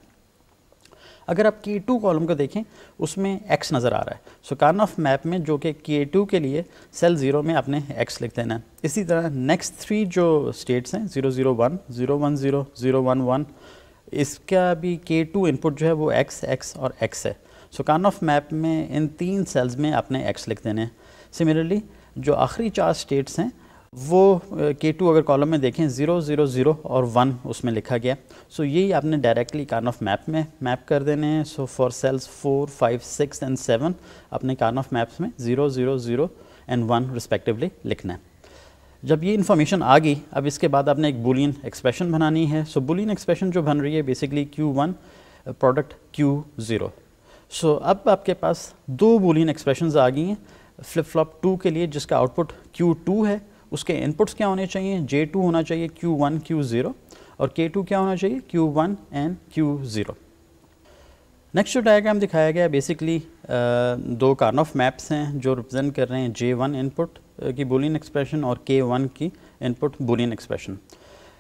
अगर आप के टू कॉलम को देखें उसमें एक्स नज़र आ रहा है सो कान ऑफ मैप में जो कि के टू के लिए सेल ज़ीरो में आपने एक्स लिख देना है इसी तरह नेक्स्ट थ्री जो स्टेट्स हैं zero zero one zero one zero zero one one इसका भी के टू इनपुट जो है वो एक्स एक्स और एक्स है सो कान ऑफ मैप में इन तीन सेल्स में आपने एक्स लिख देने हैं सिमिलरली जो आखिरी चार स्टेट्स हैं वो के टू अगर कॉलम में देखें ज़ीरो ज़ीरो ज़ीरो और वन उसमें लिखा गया सो so, यही आपने डायरेक्टली कान ऑफ मैप में मैप कर देने हैं so for cells four five six and seven अपने कान ऑफ मैप्स में zero zero zero and one respectively लिखना है जब ये इन्फॉर्मेशन आ गई अब इसके बाद आपने एक बुलियन एक्सप्रेशन बनानी है सो बुलियन एक्सप्रेशन जो बन रही है basically Q one product Q zero so so, अब आपके पास दो बोलियन एक्सप्रेशन आ गई हैं फ्लिप फ्लॉप टू के लिए जिसका आउटपुट क्यू टू है उसके इनपुट्स क्या होने चाहिए जे टू होना चाहिए क्यू वन क्यू ज़ीरो और के टू क्या होना चाहिए Q one and Q zero next जो डायग्राम दिखाया गया बेसिकली uh, दो कार्न ऑफ मैप्स हैं जो रिप्रेजेंट कर रहे हैं जे वन इनपुट की बोलियन एक्सप्रेशन और के वन की इनपुट बोलियन एक्सप्रेशन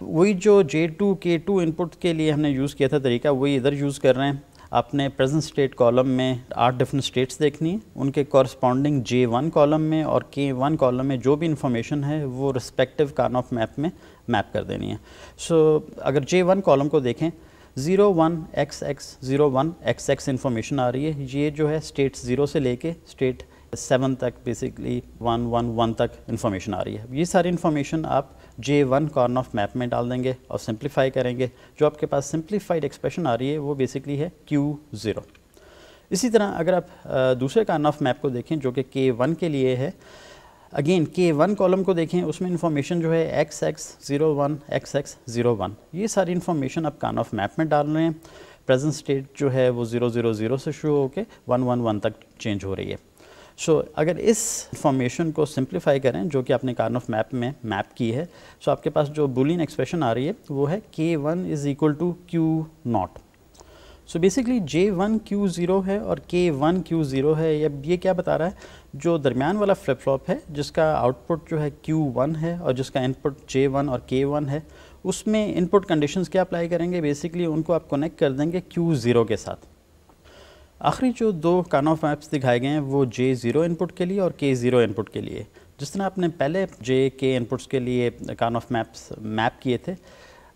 वही जो J two K two input के लिए हमने यूज़ किया था तरीका वही इधर यूज़ कर रहे हैं आपने प्रेजेंट स्टेट कॉलम में आठ डिफरेंट स्टेट्स देखनी है उनके कॉरस्पॉन्डिंग जे वन कॉलम में और के वन कॉलम में जो भी इंफॉर्मेशन है वो रिस्पेक्टिव कार्न ऑफ मैप में मैप कर देनी है सो so, अगर जे वन कॉलम को देखें zero one X X zero one X X information आ रही है ये जो है स्टेट ज़ीरो से लेके स्टेट सेवन तक बेसिकली वन वन वन तक इन्फॉर्मेशन आ रही है ये सारी इन्फॉर्मेशन आप J one Karnaugh map में डाल देंगे और सिंप्लीफाई करेंगे जो आपके पास सिंप्लीफाइड एक्सप्रेशन आ रही है वो बेसिकली है क्यू ज़ीरो इसी तरह अगर आप दूसरे कॉर्न ऑफ मैप को देखें जो कि के वन के लिए है अगेन के वन कॉलम को देखें उसमें इन्फॉर्मेशन जो है X X zero one X X zero one ये सारी इन्फॉर्मेशन आप कान ऑफ मैप में डाल रहे हैं प्रेजेंट स्टेट जो है वो ज़ीरो ज़ीरो ज़ीरो से शुरू होकर वन वन वन तक चेंज हो रही है सो so, अगर इस फॉर्मेशन को सिंप्लीफाई करें जो कि आपने कार्न ऑफ मैप में मैप की है सो so आपके पास जो बुलिन एक्सप्रेशन आ रही है वो है K one is equal to Q not so basically J one Q zero है और के वन क्यू ज़ीरो है अब ये क्या बता रहा है जो दरमियान वाला फ्लिप फ्लॉप है जिसका आउटपुट जो है क्यू वन है और जिसका इनपुट जे वन और के वन है उसमें इनपुट कंडीशंस क्या अप्लाई करेंगे बेसिकली उनको आप कनेक्ट कर देंगे क्यू ज़ीरो के साथ आखिरी जो दो कान ऑफ मैप्स दिखाए गए हैं वो जे ज़ीरो इनपुट के लिए और के ज़ीरो इनपुट के लिए जिस तरह आपने पहले जे के इनपुट्स के लिए कान ऑफ मैप्स मैप किए थे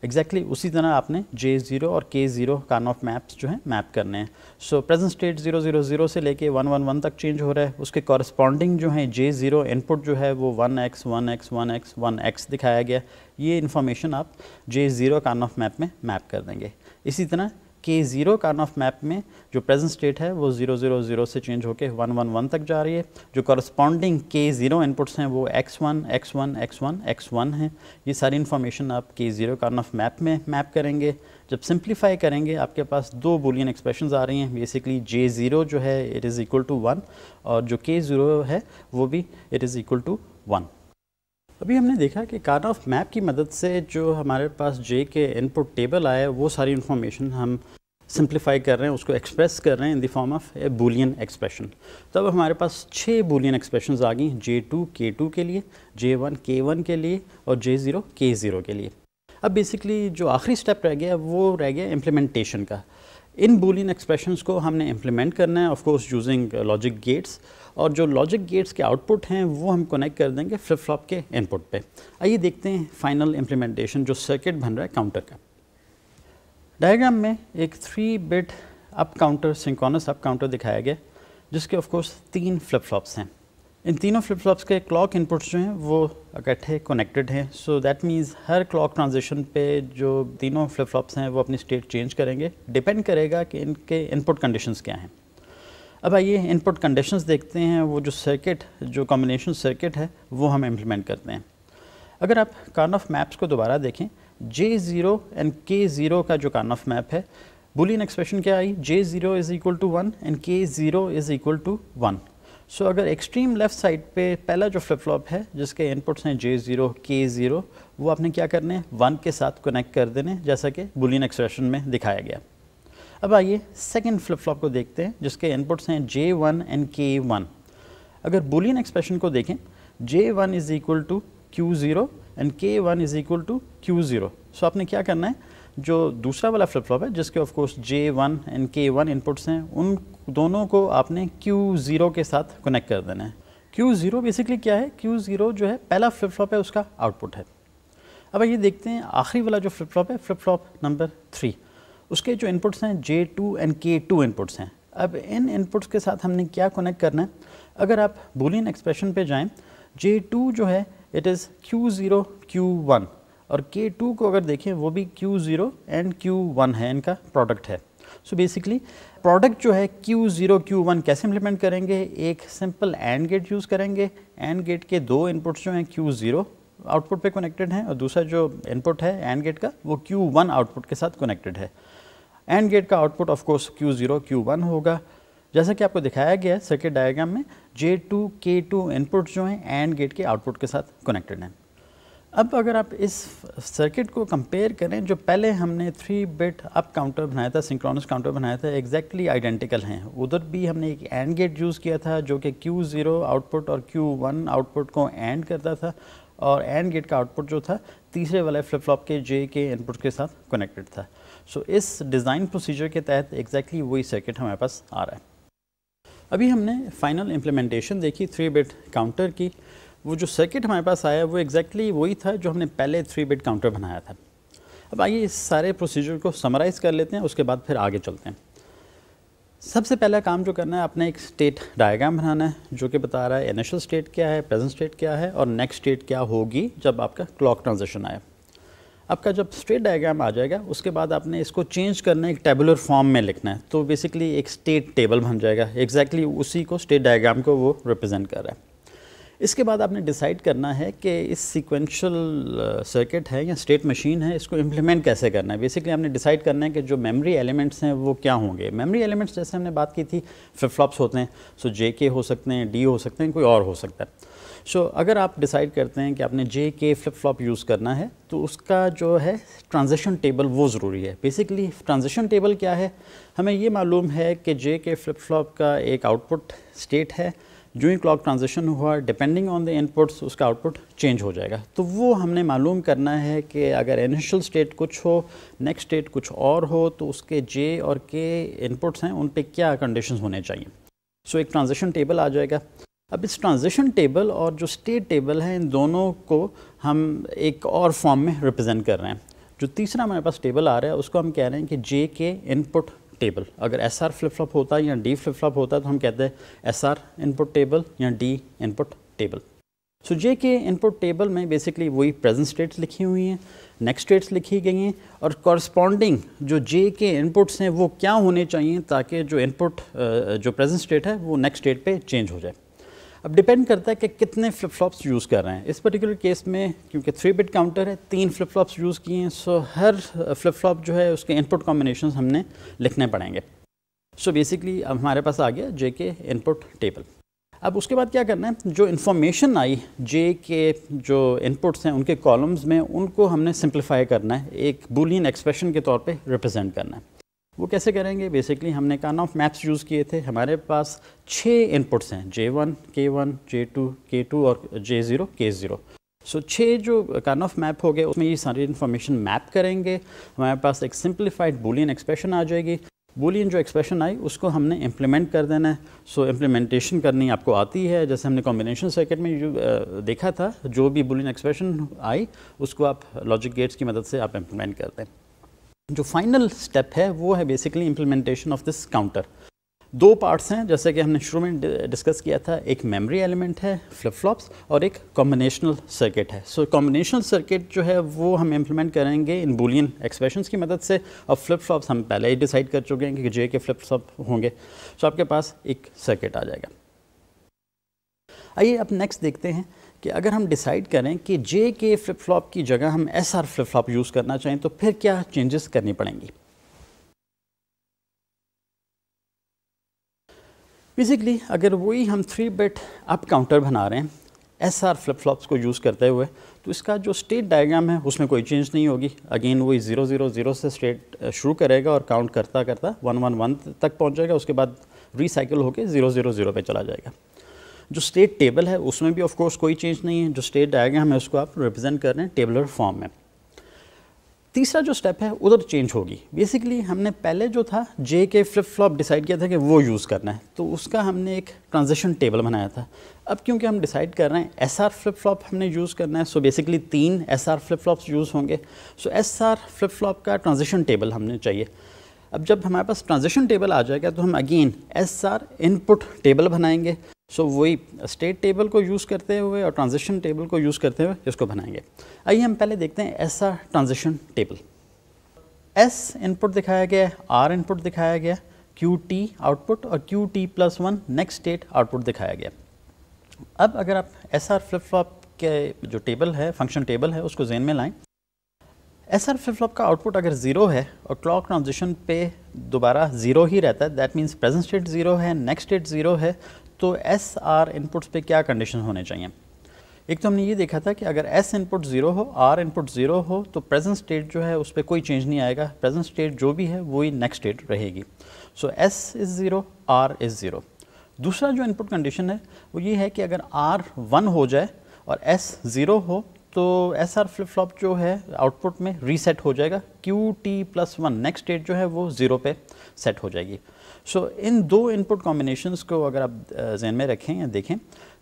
एग्जैक्टली exactly उसी तरह आपने जे ज़ीरो और के ज़ीरो कान ऑफ मैप्स जो हैं मैप करने हैं so present state zero zero zero से लेके वन वन वन तक चेंज हो रहा है उसके कॉरस्पॉन्डिंग जो है जे ज़ीरो इनपुट जो है वो one X one X one X one X दिखाया गया ये इन्फॉर्मेशन आप जे ज़ीरो कान ऑफ मैप में मैप कर देंगे इसी तरह के ज़ीरो कार्न ऑफ मैप में जो प्रेजेंट स्टेट है वो ज़ीरो ज़ीरो ज़ीरो से चेंज होकर वन वन वन तक जा रही है जो कॉरस्पॉन्डिंग के ज़ीरो इनपुट्स हैं वो X one X one X one X one है ये सारी इन्फॉर्मेशन आप K zero corn of map में मैप करेंगे जब सिंप्लीफाई करेंगे आपके पास दो बुलियन एक्सप्रेशन आ रही हैं बेसिकली जे ज़ीरो जो है it is equal to one और जो के ज़ीरो है वो भी it is equal to one अभी हमने देखा कि कार्ड ऑफ मैप की मदद से जो हमारे पास जे के इनपुट टेबल आया वो सारी इन्फॉर्मेशन हम सिंप्लीफाई कर रहे हैं उसको एक्सप्रेस कर रहे हैं in the form of a Boolean expression तब हमारे पास छः बुलियन एक्सप्रेशन आ गई जे टू के टू के लिए जे वन के वन के लिए और जे ज़ीरो के ज़ीरो के लिए अब बेसिकली जो आखिरी स्टेप रह गया वो रह गया इम्प्लीमेंटेशन का इन बुलियन एक्सप्रेशंस को हमने इम्प्लीमेंट करना है ऑफकोर्स यूजिंग लॉजिक गेट्स और जो लॉजिक गेट्स के आउटपुट हैं वो हम कनेक्ट कर देंगे फ्लिप फ्लॉप के इनपुट पे आइए देखते हैं फाइनल इम्प्लीमेंटेशन जो सर्किट बन रहा है काउंटर का डायग्राम में एक three bit up counter synchronous up counter दिखाया गया जिसके ऑफकोर्स तीन फ्लिप फ्लॉप्स हैं इन तीनों फ्लिप फ्लॉप्स के क्लॉक इनपुट्स जो हैं वो इकट्ठे कनेक्टेड हैं सो दैट मीन्स हर क्लॉक ट्रांजिशन पे जो तीनों फ्लिप फ्लॉप्स हैं वो अपनी स्टेट चेंज करेंगे डिपेंड करेगा कि इनके इनपुट कंडीशंस क्या हैं अब आइए इनपुट कंडीशंस देखते हैं वो जो सर्किट जो कॉम्बिनेशन सर्किट है वो हम इम्प्लीमेंट करते हैं अगर आप कान ऑफ मैप्स को दोबारा देखें J zero and K zero का जो कान ऑफ मैप है बुलियन एक्सप्रेशन क्या आई J zero is equal to one and K zero is equal to one so अगर एक्सट्रीम लेफ्ट साइड पे पहला जो फ्लिप फ्लॉप है जिसके इनपुट्स हैं जे ज़ीरो के ज़ीरो वो आपने क्या करने हैं वन के साथ कनेक्ट कर देने जैसा कि बुलियन एक्सप्रेशन में दिखाया गया अब आइए सेकेंड फ्लिप फ्लॉप को देखते हैं जिसके इनपुट्स हैं J one and K one अगर बुलियन एक्सप्रेशन को देखें J one is equal to Q zero and K one is equal to Q zero so आपने क्या करना है जो दूसरा वाला फ्लिप फ्लॉप है जिसके of course J one and K one inputs हैं उन दोनों को आपने क्यू ज़ीरो के साथ कनेक्ट कर देना है क्यू ज़ीरो बेसिकली क्या है क्यू ज़ीरो जो है पहला फ्लिप फ्लॉप है उसका आउटपुट है अब ये देखते हैं आखिरी वाला जो फ्लिप फ्लॉप है फ्लिप फ्लॉप नंबर थ्री उसके जो इनपुट्स हैं J two and K two inputs हैं अब इन इनपुट्स के साथ हमने क्या कनेक्ट करना है अगर आप बोलियन एक्सप्रेशन पे जाएं जे टू जो है it is Q zero Q one और के टू को अगर देखें वो भी Q zero and Q one है इनका प्रोडक्ट है सो बेसिकली प्रोडक्ट जो है क्यू ज़ीरो क्यू वन कैसे इम्प्लीमेंट करेंगे एक सिंपल एंड गेट यूज़ करेंगे एंड गेट के दो इनपुट्स जो हैं क्यू ज़ीरो आउटपुट पे कनेक्टेड हैं और दूसरा जो इनपुट है एंड गेट का वो Q1 आउटपुट के साथ कनेक्टेड है एंड गेट का output of course Q0, Q1 होगा जैसा कि आपको दिखाया गया है सर्किट डायग्राम में J2, K2 इनपुट जो हैं एंड गेट के आउटपुट के साथ कनेक्टेड हैं अब अगर आप इस सर्किट को कंपेयर करें जो पहले हमने थ्री बिट अप काउंटर बनाया था सिंक्रोनस काउंटर बनाया था एग्जैक्टली आइडेंटिकल हैं उधर भी हमने एक एंड गेट यूज़ किया था जो कि Q0 आउटपुट और Q1 आउटपुट को एंड करता था और एंड गेट का आउटपुट जो था तीसरे वाले फ्लिप फ्लॉप के जे के इनपुट के साथ कनेक्टेड था सो so, इस डिज़ाइन प्रोसीजर के तहत एग्जैक्टली exactly वही सर्किट हमारे पास आ रहा है अभी हमने फाइनल इम्प्लीमेंटेशन देखी थ्री बिट काउंटर की वो जो सर्किट हमारे पास आया वो एग्जैक्टली exactly वही था जो हमने पहले थ्री बिट काउंटर बनाया था अब आइए इस सारे प्रोसीजर को समराइज़ कर लेते हैं उसके बाद फिर आगे चलते हैं सबसे पहला काम जो करना है अपने एक स्टेट डायग्राम बनाना है जो कि बता रहा है इनिशियल स्टेट क्या है प्रेजेंट स्टेट क्या है और नेक्स्ट स्टेट क्या होगी जब आपका क्लॉक ट्रांजेक्शन आया आपका जब स्टेट डायग्राम आ जाएगा उसके बाद आपने इसको चेंज करना है एक टेबुलर फॉर्म में लिखना है तो बेसिकली एक स्टेट टेबल बन जाएगा एग्जैक्टली exactly उसी को स्टेट डायग्राम को वो रिप्रेजेंट कर रहा है इसके बाद आपने डिसाइड करना है कि इस सीक्वेंशियल सर्किट uh, है या स्टेट मशीन है इसको इम्प्लीमेंट कैसे करना है बेसिकली आपने डिसाइड करना है कि जो मेमोरी एलिमेंट्स हैं वो क्या होंगे मेमोरी एलिमेंट्स जैसे हमने बात की थी फ्लिप फ्लॉप्स होते हैं सो जे के हो सकते हैं डी हो सकते हैं कोई और हो सकता है सो so, अगर आप डिसाइड करते हैं कि आपने जे के फ्लिप फ्लॉप यूज़ करना है तो उसका जो है ट्रांजेक्शन टेबल वो ज़रूरी है बेसिकली ट्रांजेक्शन टेबल क्या है हमें ये मालूम है कि जे के फ्लिप फ्लॉप का एक आउटपुट स्टेट है जो ही क्लॉक ट्रांजेक्शन हुआ डिपेंडिंग ऑन द इनपुट्स उसका आउटपुट चेंज हो जाएगा तो वो हमने मालूम करना है कि अगर इनिशियल स्टेट कुछ हो नेक्स्ट स्टेट कुछ और हो तो उसके जे और के इनपुट्स हैं उन पर क्या कंडीशन होने चाहिए सो so, एक ट्रांजेक्शन टेबल आ जाएगा अब इस ट्रांजिशन टेबल और जो स्टेट टेबल है इन दोनों को हम एक और फॉर्म में रिप्रेजेंट कर रहे हैं जो तीसरा हमारे पास टेबल आ रहा है उसको हम कह रहे हैं कि जे के इनपुट टेबल अगर एस आर फ्लिप फ्लॉप होता है या डी फ्लिप फ्लॉप होता है तो हम कहते हैं एस आर इनपुट टेबल या D input table so J K input table में बेसिकली वही प्रेजेंट स्टेट्स लिखी हुई हैं नेक्स्ट स्टेट्स लिखी गई हैं और कॉरस्पॉन्डिंग जो जे के इनपुट्स हैं वो क्या होने चाहिए ताकि जो इनपुट जो प्रेजेंट स्टेट है वो नेक्स्ट स्टेट पे चेंज हो जाए अब डिपेंड करता है कि कितने फ्लिप फ्लॉप्स यूज़ कर रहे हैं इस पर्टिकुलर केस में क्योंकि थ्री बिट काउंटर है तीन फ्लिप फ्लॉप्स यूज़ किए हैं सो हर फ्लिप फ्लॉप जो है उसके इनपुट कॉम्बिनेशन हमने लिखने पड़ेंगे सो बेसिकली अब हमारे पास आ गया जे के इनपुट टेबल अब उसके बाद क्या करना है जो इन्फॉर्मेशन आई जे के जो इनपुट्स हैं उनके कॉलम्स में उनको हमने सिंप्लीफाई करना है एक बुलियन एक्सप्रेशन के तौर पे रिप्रेजेंट करना है वो कैसे करेंगे बेसिकली हमने कान ऑफ मैप्स यूज़ किए थे हमारे पास छः इनपुट्स हैं J one K one J two K two और J zero K zero so so, छः जो कान ऑफ मैप हो गए उसमें ये सारी इन्फॉर्मेशन मैप करेंगे हमारे पास एक सिंप्लीफाइड बुलियन एक्सप्रेशन आ जाएगी बुलियन जो एक्सप्रेशन आई उसको हमने इम्प्लीमेंट कर देना है सो so, इम्प्लीमेंटेशन करनी आपको आती है जैसे हमने कॉम्बिनेशन सर्किट में जो देखा था जो भी बुलियन एक्सप्रेशन आई उसको आप लॉजिक गेट्स की मदद से आप इम्प्लीमेंट कर दें जो फाइनल स्टेप है वो है basically implementation of this counter दो पार्ट्स हैं जैसे कि हमने शुरू में डिस्कस किया था एक मेमोरी एलिमेंट है फ्लिप फ्लॉप्स और एक कॉम्बिनेशनल सर्किट है सो कॉम्बिनेशनल सर्किट जो है वो हम इम्प्लीमेंट करेंगे इन बुलियन एक्सप्रेशंस की मदद से और फ्लिप फ्लॉप्स हम पहले ही डिसाइड कर चुके हैं कि जे के फ्लिप फ्लॉप होंगे सो so, आपके पास एक सर्किट आ जाएगा आइए अब नेक्स्ट देखते हैं कि अगर हम डिसाइड करें कि जे के फ्लिप फ्लॉप की जगह हम S R flip flop use करना चाहें तो फिर क्या चेंजेस करनी पड़ेंगी बेसिकली अगर वही हम थ्री बेट अप काउंटर बना रहे हैं एस आर फ्लिप फ्लॉप्स को यूज़ करते हुए तो इसका जो स्टेट डायग्राम है उसमें कोई चेंज नहीं होगी अगेन वही ज़ीरो ज़ीरो ज़ीरो से स्टेट शुरू करेगा और काउंट करता करता वन वन वन तक पहुँच जाएगा उसके बाद रिसाइकिल होकर ज़ीरो ज़ीरो ज़ीरो पर चला जाएगा जो स्टेट टेबल है उसमें भी ऑफ कोर्स कोई चेंज नहीं है जो स्टेट डायग्राम है उसको आप रिप्रेजेंट कर रहे हैं टेबलर फॉर्म में तीसरा जो स्टेप है उधर चेंज होगी बेसिकली हमने पहले जो था जे के फ्लिप फ्लॉप डिसाइड किया था कि वो यूज़ करना है तो उसका हमने एक ट्रांजेक्शन टेबल बनाया था अब क्योंकि हम डिसाइड कर रहे हैं एस आर फ्लिप फ्लॉप हमने यूज़ करना है सो बेसिकली तीन S R flip flops use होंगे so S R flip flop का ट्रांजेक्शन टेबल हमने चाहिए अब जब हमारे पास ट्रांजेक्शन टेबल आ जाएगा तो हम again S R input table बनाएंगे सो वही स्टेट टेबल को यूज़ करते हुए और ट्रांजिशन टेबल को यूज़ करते हुए इसको बनाएंगे आइए हम पहले देखते हैं ऐसा ट्रांजिशन टेबल एस इनपुट दिखाया गया आर इनपुट दिखाया गया क्यू टी आउटपुट और Q T plus one next state output दिखाया गया अब अगर आप एस आर फ्लिप फ्लॉप के जो टेबल है फंक्शन टेबल है उसको जेन में लाएँ एस आर फ्लिप फ्लॉप का आउटपुट अगर ज़ीरो है और क्लॉक ट्रांजिशन पे दोबारा ज़ीरो ही रहता है that means present state zero है नेक्स्ट स्टेट ज़ीरो है तो एस आर इनपुट्स पे क्या कंडीशन होने चाहिए एक तो हमने ये देखा था कि अगर एस इनपुट ज़ीरो हो आर इनपुट ज़ीरो हो तो प्रेजेंट स्टेट जो है उस पर कोई चेंज नहीं आएगा प्रेजेंट स्टेट जो भी है वही नेक्स्ट स्टेट रहेगी so S is zero R is zero दूसरा जो इनपुट कंडीशन है वो ये है कि अगर आर वन हो जाए और एस ज़ीरो हो तो एस आर फ्लिप फ्लॉप जो है आउटपुट में रीसेट हो जाएगा Q T plus one next state जो है वो ज़ीरो पे सेट हो जाएगी सो so, इन दो इनपुट कॉम्बिनेशंस को अगर आप जहन में रखें या देखें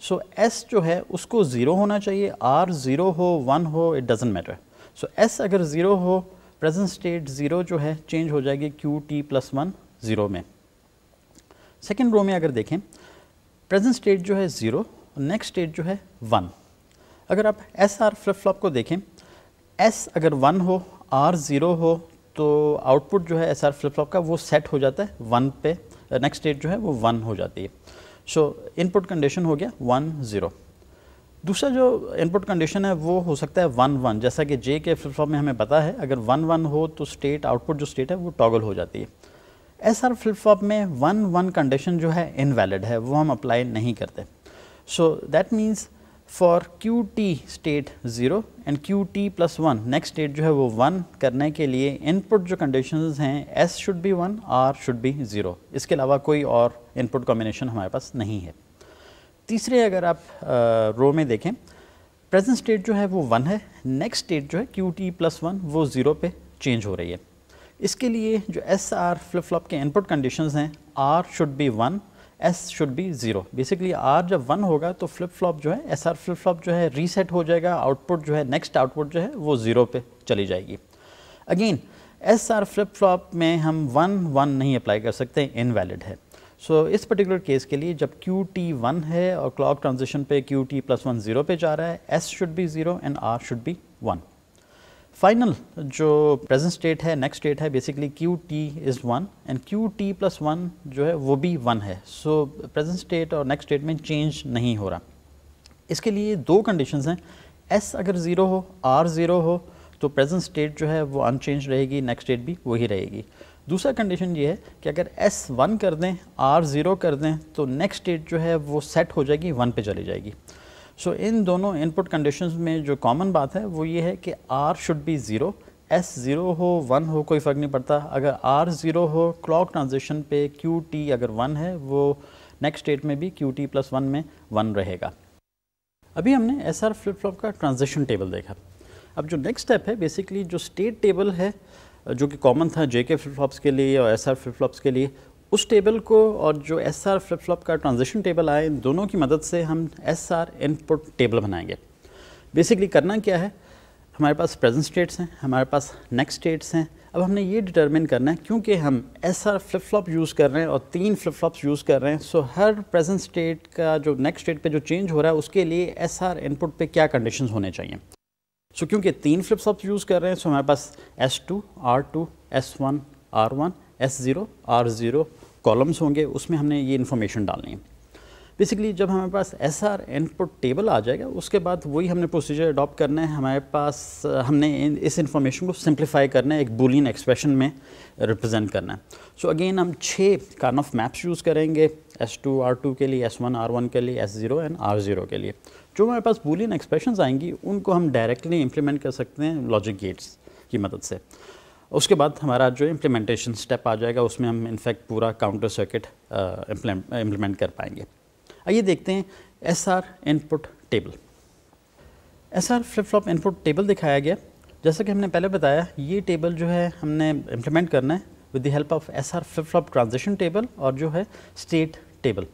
सो so, एस जो है उसको ज़ीरो होना चाहिए आर ज़ीरो हो वन हो it doesn't matter so S अगर ज़ीरो हो प्रेजेंट स्टेट ज़ीरो जो है चेंज हो जाएगी Q T plus one zero में सेकेंड रो में अगर देखें प्रेजेंट स्टेट जो है ज़ीरो नेक्स्ट स्टेट जो है वन अगर आप एस आर फ्लिप फ्लॉप को देखें एस अगर वन हो आर ज़ीरो हो तो आउटपुट जो है एस आर फ्लिप फ्लॉप का वो सेट हो जाता है वन पे नेक्स्ट स्टेट जो है वो वन हो जाती है सो इनपुट कंडीशन हो गया वन ज़ीरो दूसरा जो इनपुट कंडीशन है वो हो सकता है वन वन जैसा कि जे के फ्लिप फ्लॉप में हमें पता है अगर वन वन हो तो स्टेट आउटपुट जो स्टेट है वो टॉगल हो जाती है एस आर फ्लिप फ्लॉप में वन वन कंडीशन जो है इनवैलिड है वो हम अप्लाई नहीं करते सो that means for Q T state zero and Q T plus one next state जो है वो वन करने के लिए इनपुट जो कंडीशन हैं S should be one R should be zero इसके अलावा कोई और इनपुट कॉम्बिनेशन हमारे पास नहीं है तीसरे अगर आप रो में देखें प्रेजेंट स्टेट जो है वो वन है नेक्स्ट स्टेट जो है क्यू टी प्लस वन वो ज़ीरो पे चेंज हो रही है इसके लिए जो एस आर फ्लिप फ्लॉप के इनपुट कंडीशन हैं R should be one S should be zero basically R जब वन होगा तो फ्लिप फ्लॉप जो है एस आर फ्लिप फ्लॉप जो है रीसेट हो जाएगा आउटपुट जो है नेक्स्ट आउटपुट जो है वो ज़ीरो पे चली जाएगी again S R flip flop में हम वन वन नहीं अप्लाई कर सकते इनवैलिड है सो so, इस पर्टिकुलर केस के लिए जब क्यू टी वन है और क्लॉक ट्रांजिशन पे Q T plus one zero पे जा रहा है S should be zero and R should be one final जो प्रेजेंट स्टेट है नेक्स्ट स्टेट है basically Q T is one and Q T plus one जो है वो भी वन है सो प्रेजेंट स्टेट और नेक्स्ट स्टेट में चेंज नहीं हो रहा इसके लिए दो कंडीशंस हैं एस अगर ज़ीरो हो आर ज़ीरो हो तो प्रेजेंट स्टेट जो है वो अनचेंज रहेगी नेक्स्ट स्टेट भी वही रहेगी दूसरा कंडीशन ये है कि अगर एस वन कर दें आर ज़ीरो कर दें तो नेक्स्ट स्टेट जो है वो सेट हो जाएगी वन पे चली जाएगी सो so, इन दोनों इनपुट कंडीशंस में जो कॉमन बात है वो ये है कि R should be zero S zero हो वन हो कोई फ़र्क नहीं पड़ता अगर आर ज़ीरो हो क्लॉक ट्रांजिशन पे क्यू टी अगर वन है वो नेक्स्ट स्टेट में भी क्यू टी प्लस वन में वन रहेगा अभी हमने एस आर फ्लिप फ्लॉप का ट्रांजिशन टेबल देखा अब जो नेक्स्ट स्टेप है बेसिकली जो स्टेट टेबल है जो कि कॉमन था जे के फ्लिप फ्लॉप्स के लिए और एस आर फ्लिप फ्लॉप्स के लिए उस टेबल को और जो एस आर फ्लिप फ्लॉप का ट्रांजेक्शन टेबल आए इन दोनों की मदद से हम एस आर इनपुट टेबल बनाएंगे बेसिकली करना क्या है हमारे पास प्रेजेंट स्टेट्स हैं हमारे पास नेक्स्ट स्टेट्स हैं अब हमने ये डिटरमिन करना है क्योंकि हम S R flip flop use कर रहे हैं और तीन फ्लिप फ्लॉप्स यूज़ कर रहे हैं सो हर प्रेजेंट स्टेट का जो नेक्स्ट स्टेट पे जो चेंज हो रहा है उसके लिए एस आर इनपुट पे क्या कंडीशन होने चाहिए सो so, क्योंकि तीन फ्लिप फ्लॉप्स यूज़ कर रहे हैं सो हमारे पास S two R two S one R one S zero R zero columns होंगे उसमें हमने ये इन्फॉर्मेशन डालनी है बेसिकली जब हमारे पास एस आर इनपुट टेबल आ जाएगा उसके बाद वही हमने प्रोसीजर अडॉप्ट करना है हमारे पास हमने इन, इस इन्फॉर्मेशन को सिंप्लीफाई करना है एक बुलियन एक्सप्रेशन में रिप्रेजेंट करना है सो so अगेन हम छः कान ऑफ मैप्स यूज़ करेंगे एस टू आर टू के लिए एस वन आर वन के लिए S zero and R zero के लिए जो हमारे पास बुलियन एक्सप्रेशन आएंगी उनको हम डायरेक्टली इम्प्लीमेंट कर सकते हैं लॉजिक गेट्स की मदद से उसके बाद हमारा जो इम्प्लीमेंटेशन स्टेप आ जाएगा उसमें हम इनफैक्ट पूरा काउंटर सर्किट इम्प्लीमेंट कर पाएंगे आइए देखते हैं S R input table S R flip flop input table दिखाया गया जैसा कि हमने पहले बताया ये टेबल जो है हमने इम्प्लीमेंट करना है with the help of S R flip flop transaction table और जो है स्टेट टेबल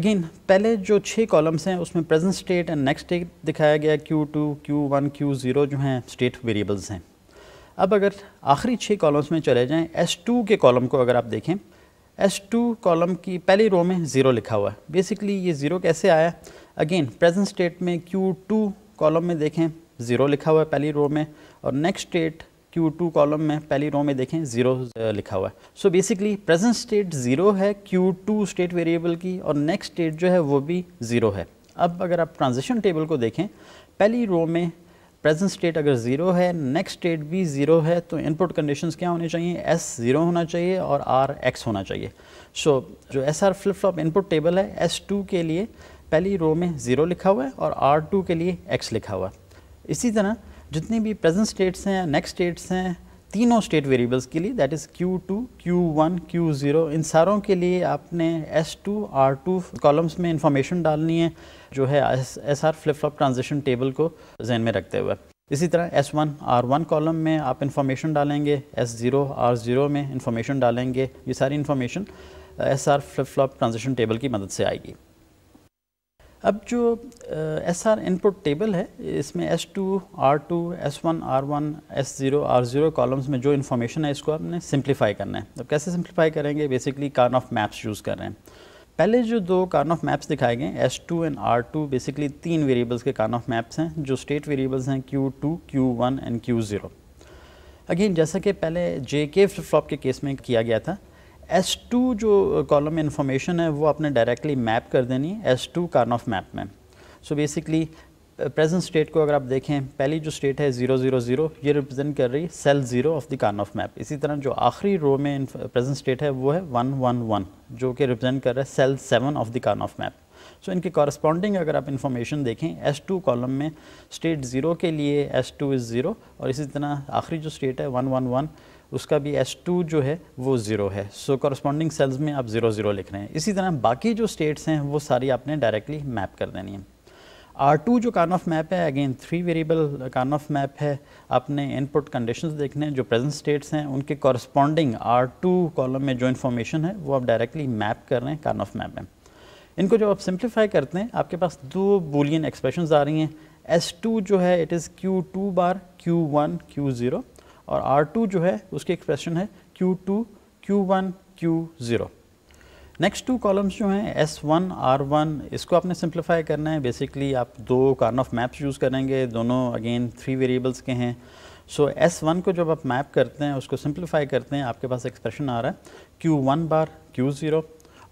अगेन पहले जो छः कॉलम्स हैं उसमें present state and next state दिखाया गया Q Q two one Q zero जो हैं स्टेट वेरिएबल्स हैं अब अगर आखिरी छः कॉलम्स में चले जाएं S2 के कॉलम को अगर आप देखें S2 कॉलम की पहली रो में ज़ीरो लिखा हुआ है बेसिकली ये ज़ीरो कैसे आया अगेन प्रेजेंट स्टेट में Q2 कॉलम में देखें ज़ीरो लिखा हुआ है पहली रो में और नेक्स्ट स्टेट Q2 कॉलम में पहली रो में देखें ज़ीरो लिखा हुआ है so basically present state zero है Q2 स्टेट वेरिएबल की और नेक्स्ट स्टेट जो है वो भी ज़ीरो है अब अगर आप ट्रांजिशन टेबल को देखें पहली रो में प्रेजेंट स्टेट अगर ज़ीरो है नेक्स्ट स्टेट भी ज़ीरो है तो इनपुट कंडीशंस क्या होने चाहिए एस ज़ीरो होना चाहिए और आर एक्स होना चाहिए सो so, जो S R flip flop input table है एस टू के लिए पहली रो में ज़ीरो लिखा हुआ है और आर टू के लिए एक्स लिखा हुआ है इसी तरह जितनी भी प्रेजेंट स्टेट्स हैं नेक्स्ट स्टेट्स हैं तीनों स्टेट वेरिएबल्स के लिए that is Q2, Q1, Q0 इन सारों के लिए आपने S2, R2 कॉलम्स में इंफॉर्मेशन डालनी है जो है S R flip flop transition table को जहन में रखते हुए इसी तरह S1, R1 कॉलम में आप इन्फॉर्मेशन डालेंगे S0, R0 में इंफॉर्मेशन डालेंगे ये सारी information S R flip flop transition table की मदद से आएगी अब जो एस आर इनपुट टेबल है इसमें S two R two S one R one S zero R zero columns में जो इन्फॉर्मेशन है इसको आपने सिंप्लीफाई करना है अब कैसे सिंप्लीफाई करेंगे basically Karnaugh of maps use कर रहे हैं पहले जो दो कार्न ऑफ मैप्स दिखाए गए S two and R two basically तीन वेरिएबल्स के कार्न ऑफ मैप्स हैं जो स्टेट वेरिएबल्स हैं Q two Q one and Q zero again जैसा कि पहले जे के फ्लिप फ्लॉप के केस में किया गया था एस टू जो कॉलम में इंफॉर्मेशन है वो आपने डायरेक्टली मैप कर देनी S two Karnaugh of map में सो बेसिकली प्रेजेंट स्टेट को अगर आप देखें पहली जो स्टेट है ज़ीरो ज़ीरो ज़ीरो ये रिप्रेजेंट कर रही है cell zero of the Karnaugh of map इसी तरह जो आखिरी रो में प्रेजेंट स्टेट है वो है वन वन वन जो कि रिप्रेजेंट कर रहा है cell seven of the Karnaugh of map so इनके कॉरस्पॉन्डिंग अगर आप इन्फॉर्मेशन देखें एस टू कॉलम में स्टेट ज़ीरो के लिए एस टू इज़ ज़ीरो और इसी तरह आखिरी जो स्टेट है वन वन वन उसका भी एस टू जो है वो ज़ीरो है सो कॉरस्पॉन्डिंग सेल्स में आप ज़ीरो ज़ीरो लिख रहे हैं इसी तरह बाकी जो स्टेट्स हैं वो सारी आपने डायरेक्टली मैप कर देनी है आर टू जो कान ऑफ मैप है again three variable Karnaugh of map है आपने इनपुट कंडीशन देखने हैं जो प्रेजेंट स्टेट्स हैं उनके कॉरस्पॉन्डिंग आर टू कॉलम में जो इन्फॉर्मेशन है वो आप डायरेक्टली मैप कर रहे हैं कान ऑफ मैप में इनको जब आप सिंप्लीफाई करते हैं आपके पास दो बुलियन एक्सप्रेशन आ रही हैं एस टू जो है it is Q two bar Q one Q zero और R2 जो है उसकी एक्सप्रेशन है Q2, Q1, Q0। Next two columns जो हैं S1, R1 इसको आपने सिंप्लीफाई करना है बेसिकली आप दो कार्न ऑफ मैप्स यूज़ करेंगे दोनों अगेन थ्री वेरिएबल्स के हैं सो so, S1 को जब आप मैप करते हैं उसको सिंप्लीफाई करते हैं आपके पास एक्सप्रेशन आ रहा है Q1 बार Q0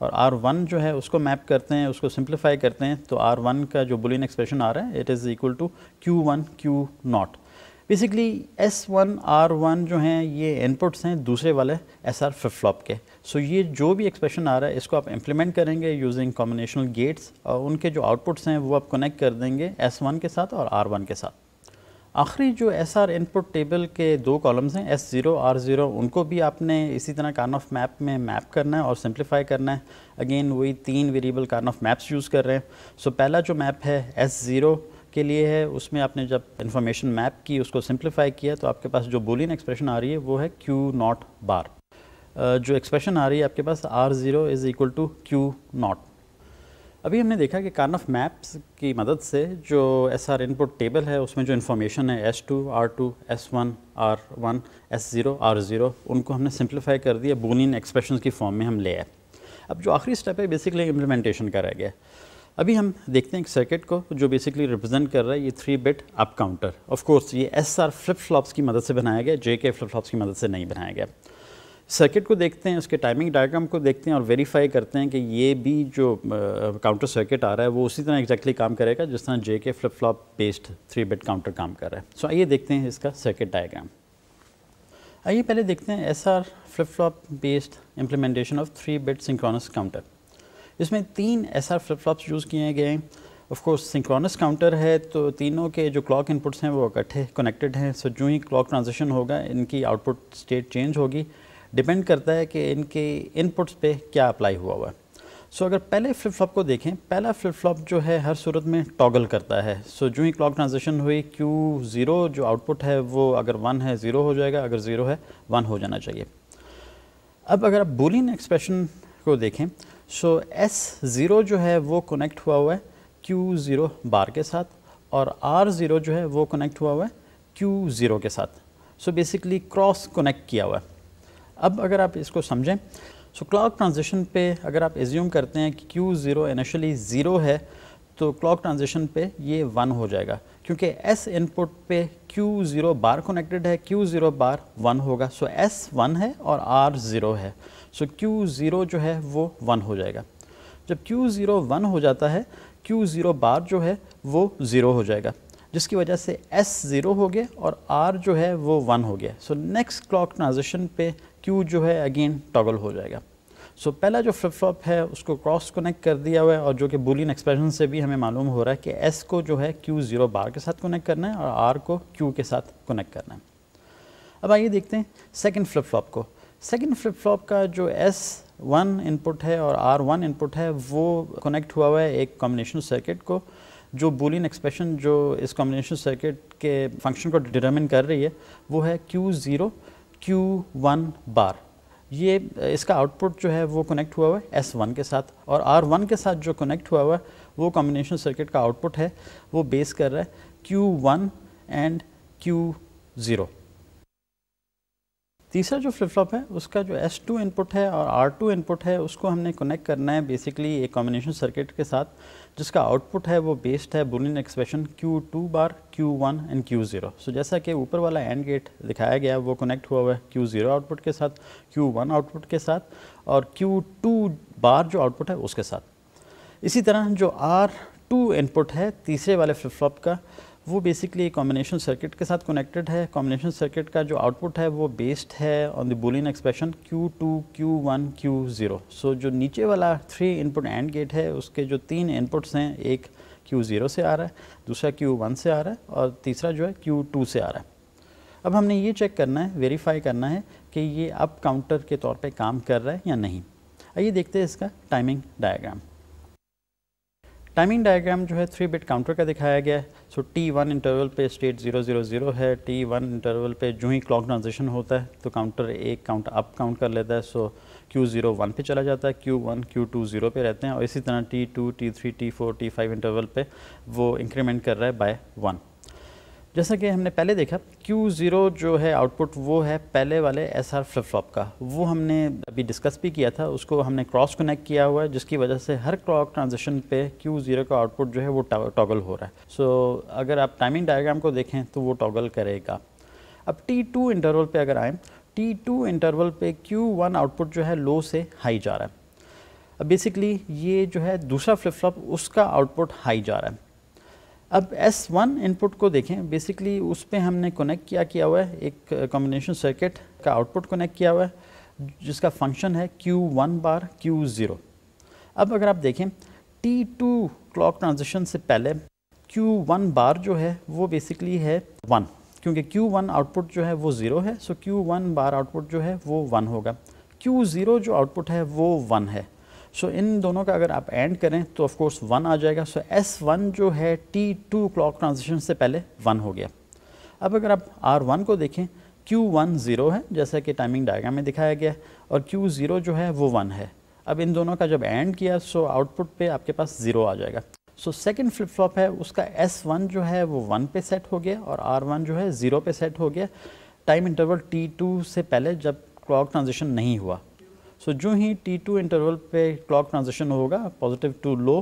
और R1 जो है उसको मैप करते हैं उसको सिंप्लीफाई करते हैं तो R1 का जो बुलिन एक्सप्रेशन आ रहा है it is equal to Q1 Q not basically S one R one जो हैं ये इनपुट्स हैं दूसरे वाले एस आर फ्लिप फ्लॉप के सो so, ये जो भी एक्सप्रेशन आ रहा है इसको आप इम्प्लीमेंट करेंगे यूजिंग कॉम्बिनेशनल गेट्स और उनके जो आउटपुट्स हैं वो आप कनेक्ट कर देंगे एस वन के साथ और आर वन के साथ आखिरी जो एस आर इनपुट टेबल के दो कॉलम्स हैं एस ज़ीरो आर ज़ीरो उनको भी आपने इसी तरह कार्न ऑफ मैप में मैप करना है और सिंप्लीफाई करना है अगेन वही तीन variable Karnaugh of maps use कर रहे हैं सो so, पहला जो मैप है एस ज़ीरो के लिए है उसमें आपने जब इन्फॉर्मेशन मैप की उसको सिंप्लीफाई किया तो आपके पास जो बोलिन एक्सप्रेशन आ रही है वो है क्यू नॉट बार जो एक्सप्रेशन आ रही है आपके पास R zero is equal to Q not अभी हमने देखा कि कान ऑफ मैप्स की मदद से जो एस आर इनपुट टेबल है उसमें जो इन्फॉर्मेशन है S two R two S one R one S zero R zero उनको हमने सिंप्लीफाई कर दिया बोलिन एक्सप्रेशन की फॉर्म में हम ले आए अब जो आखिरी स्टेप है बेसिकली इम्प्लीमेंटेशन कराया गया अभी हम देखते हैं एक सर्किट को जो बेसिकली रिप्रेजेंट कर रहा है ये three bit up counter of course ये एस आर फ्लिप फ्लॉप्स की मदद से बनाया गया जे के फ्लिप फ्लॉप्स की मदद से नहीं बनाया गया सर्किट को देखते हैं उसके टाइमिंग डायग्राम को देखते हैं और वेरीफाई करते हैं कि ये भी जो काउंटर सर्किट आ रहा है वो उसी तरह एग्जैक्टली exactly काम करेगा जिस तरह J K flip flop based three bit counter काम कर रहा है सो so, आइए देखते हैं इसका सर्किट डायग्राम आइए पहले देखते हैं S R flip flop based implementation of three bit synchronous counter इसमें तीन S R flip flops use किए गए हैं ऑफकोर्स सिंक्रोनस काउंटर है तो तीनों के जो क्लॉक इनपुट्स हैं वो इकट्ठे कनेक्टेड हैं सो जो ही क्लॉक ट्रांजिशन होगा इनकी आउटपुट स्टेट चेंज होगी डिपेंड करता है कि इनके इनपुट्स पे क्या अप्लाई हुआ हुआ है सो अगर पहले फ्लिप फ्लॉप को देखें पहला फ्लिप फ्लॉप जो है हर सूरत में टॉगल करता है सो जो ही क्लॉक ट्रांजिशन हुई क्यू ज़ीरो जो आउटपुट है वो अगर वन है ज़ीरो हो जाएगा अगर ज़ीरो है वन हो जाना चाहिए अब अगर आप बोलिन एक्सप्रेशन को देखें सो एस ज़ीरो जो है वो कनेक्ट हुआ हुआ है क्यू ज़ीरो बार के साथ और आर ज़ीरो जो है वो कनेक्ट हुआ हुआ है क्यू ज़ीरो के साथ सो बेसिकली क्रॉस कनेक्ट किया हुआ है अब अगर आप इसको समझें सो क्लॉक ट्रांजिशन पे अगर आप एज्यूम करते हैं कि क्यू ज़ीरो इनिशली ज़ीरो है तो क्लॉक ट्रांजिशन पे ये वन हो जाएगा क्योंकि एस इनपुट पे क्यू ज़ीरो बार कनेक्टेड है क्यू ज़ीरो बार वन होगा सो एस वन है और आर ज़ीरो है सो क्यू ज़ीरो जो है वो वन हो जाएगा जब क्यू ज़ीरो वन हो जाता है क्यू ज़ीरो बार जो है वो ज़ीरो हो जाएगा जिसकी वजह से एस ज़ीरो हो गया और आर जो है वो वन हो गया सो नेक्स्ट क्लॉक ट्रांजिशन पे क्यू जो है अगेन टॉगल हो जाएगा सो so, पहला जो फ्लिप फ्लॉप है उसको क्रॉस कनेक्ट कर दिया हुआ है और जो कि बुलियन एक्सप्रेशन से भी हमें मालूम हो रहा है कि एस को जो है क्यू ज़ीरो बार के साथ कनेक्ट करना है और आर को क्यू के साथ कनेक्ट करना है अब आइए देखते हैं सेकेंड फ्लिप फ्लॉप को सेकेंड फ्लिप फ्लॉप का जो एस वन इनपुट है और आर वन इनपुट है वो कनेक्ट हुआ हुआ है एक कॉम्बिनेशन सर्किट को जो बुलियन एक्सप्रेशन जो इस कॉम्बिनेशन सर्किट के फंक्शन को डिटर्मिन कर रही है वो है Q zero Q one bar ये इसका आउटपुट जो है वो कनेक्ट हुआ हुआ है एस वन के साथ और आर वन के साथ जो कनेक्ट हुआ हुआ है वो कॉम्बिनेशन सर्किट का आउटपुट है वो बेस कर रहा है Q one and Q zero तीसरा जो फ्लिप फ्लॉप है उसका जो S2 इनपुट है और R2 इनपुट है उसको हमने कनेक्ट करना है बेसिकली एक कॉम्बिनेशन सर्किट के साथ जिसका आउटपुट है वो बेस्ड है Boolean expression Q2 bar Q1 and Q0 so so, जैसा कि ऊपर वाला एंड गेट दिखाया गया वो कनेक्ट हुआ हुआ है Q0 आउटपुट के साथ Q1 आउटपुट के साथ और Q2 बार जो आउटपुट है उसके साथ इसी तरह जो R2 इनपुट है तीसरे वाले फ्लिप फ्लॉप का वो बेसिकली कॉम्बिनेशन सर्किट के साथ कनेक्टेड है कॉम्बिनेशन सर्किट का जो आउटपुट है वो बेस्ड है on the boolean expression Q2, Q1, Q0 so so, जो नीचे वाला थ्री इनपुट एंड गेट है उसके जो तीन इनपुट्स हैं एक Q0 से आ रहा है दूसरा Q1 से आ रहा है और तीसरा जो है Q2 से आ रहा है अब हमने ये चेक करना है वेरीफाई करना है कि ये अप काउंटर के तौर पर काम कर रहा है या नहीं आइए देखते हैं इसका टाइमिंग डायाग्राम टाइमिंग डायग्राम जो है थ्री बिट काउंटर का दिखाया गया है सो टी वन इंटरवल पे स्टेट जीरो जीरो जीरो है टी वन इंटरवल पे जो ही क्लॉक ट्रांजेक्शन होता है तो काउंटर एक काउंट अप काउंट कर लेता है सो क्यू जीरो वन पे चला जाता है Q one Q two zero पे रहते हैं और इसी तरह T two T three T four T five interval पे वो इंक्रीमेंट कर रहा है बाय वन जैसा कि हमने पहले देखा Q0 जो है आउटपुट वो है पहले वाले एस आर फ्लिप फ्लॉप का वो हमने अभी डिस्कस भी किया था उसको हमने क्रॉस कनेक्ट किया हुआ है जिसकी वजह से हर क्लॉक ट्रांजिशन पे Q0 का आउटपुट जो है वो टॉगल हो रहा है सो so, अगर आप टाइमिंग डायग्राम को देखें तो वो टॉगल करेगा अब T2 इंटरवल पे अगर आएँ टू इंटरवल पर क्यू आउटपुट जो है लो से हाई जा रहा है बेसिकली ये जो है दूसरा फ्लिप फ्लॉप उसका आउटपुट हाई जा रहा है अब S1 इनपुट को देखें बेसिकली उस पर हमने कनेक्ट किया किया हुआ है एक कॉम्बिनेशन uh, सर्किट का आउटपुट कनेक्ट किया हुआ है जिसका फंक्शन है Q1 बार Q0 अब अगर आप देखें T2 क्लॉक ट्रांजिशन से पहले Q1 बार जो है वो बेसिकली है 1 क्योंकि Q1 आउटपुट जो है वो ज़ीरो है सो Q1 बार आउटपुट जो है वो 1 होगा Q0 जो आउटपुट है वो 1 है सो इन दोनों का अगर आप एंड करें तो ऑफ कोर्स वन आ जाएगा सो एस वन जो है टी टू क्लॉक ट्रांजिशन से पहले वन हो गया अब अगर आप आर वन को देखें क्यू वन ज़ीरो है जैसा कि टाइमिंग डायग्राम में दिखाया गया और क्यू ज़ीरो जो है वो वन है अब इन दोनों का जब एंड किया सो आउटपुट पे आपके पास ज़ीरो आ जाएगा सो सेकेंड फ्लिप फ्लॉप है उसका एस वन जो है वो वन पे सेट हो गया और आर वन जो है ज़ीरो पे सेट हो गया टाइम इंटरवल टी टू से पहले जब क्लॉक ट्रांजिशन नहीं हुआ सो जो ही टी टू इंटरवल पे क्लॉक ट्रांजिशन होगा positive to low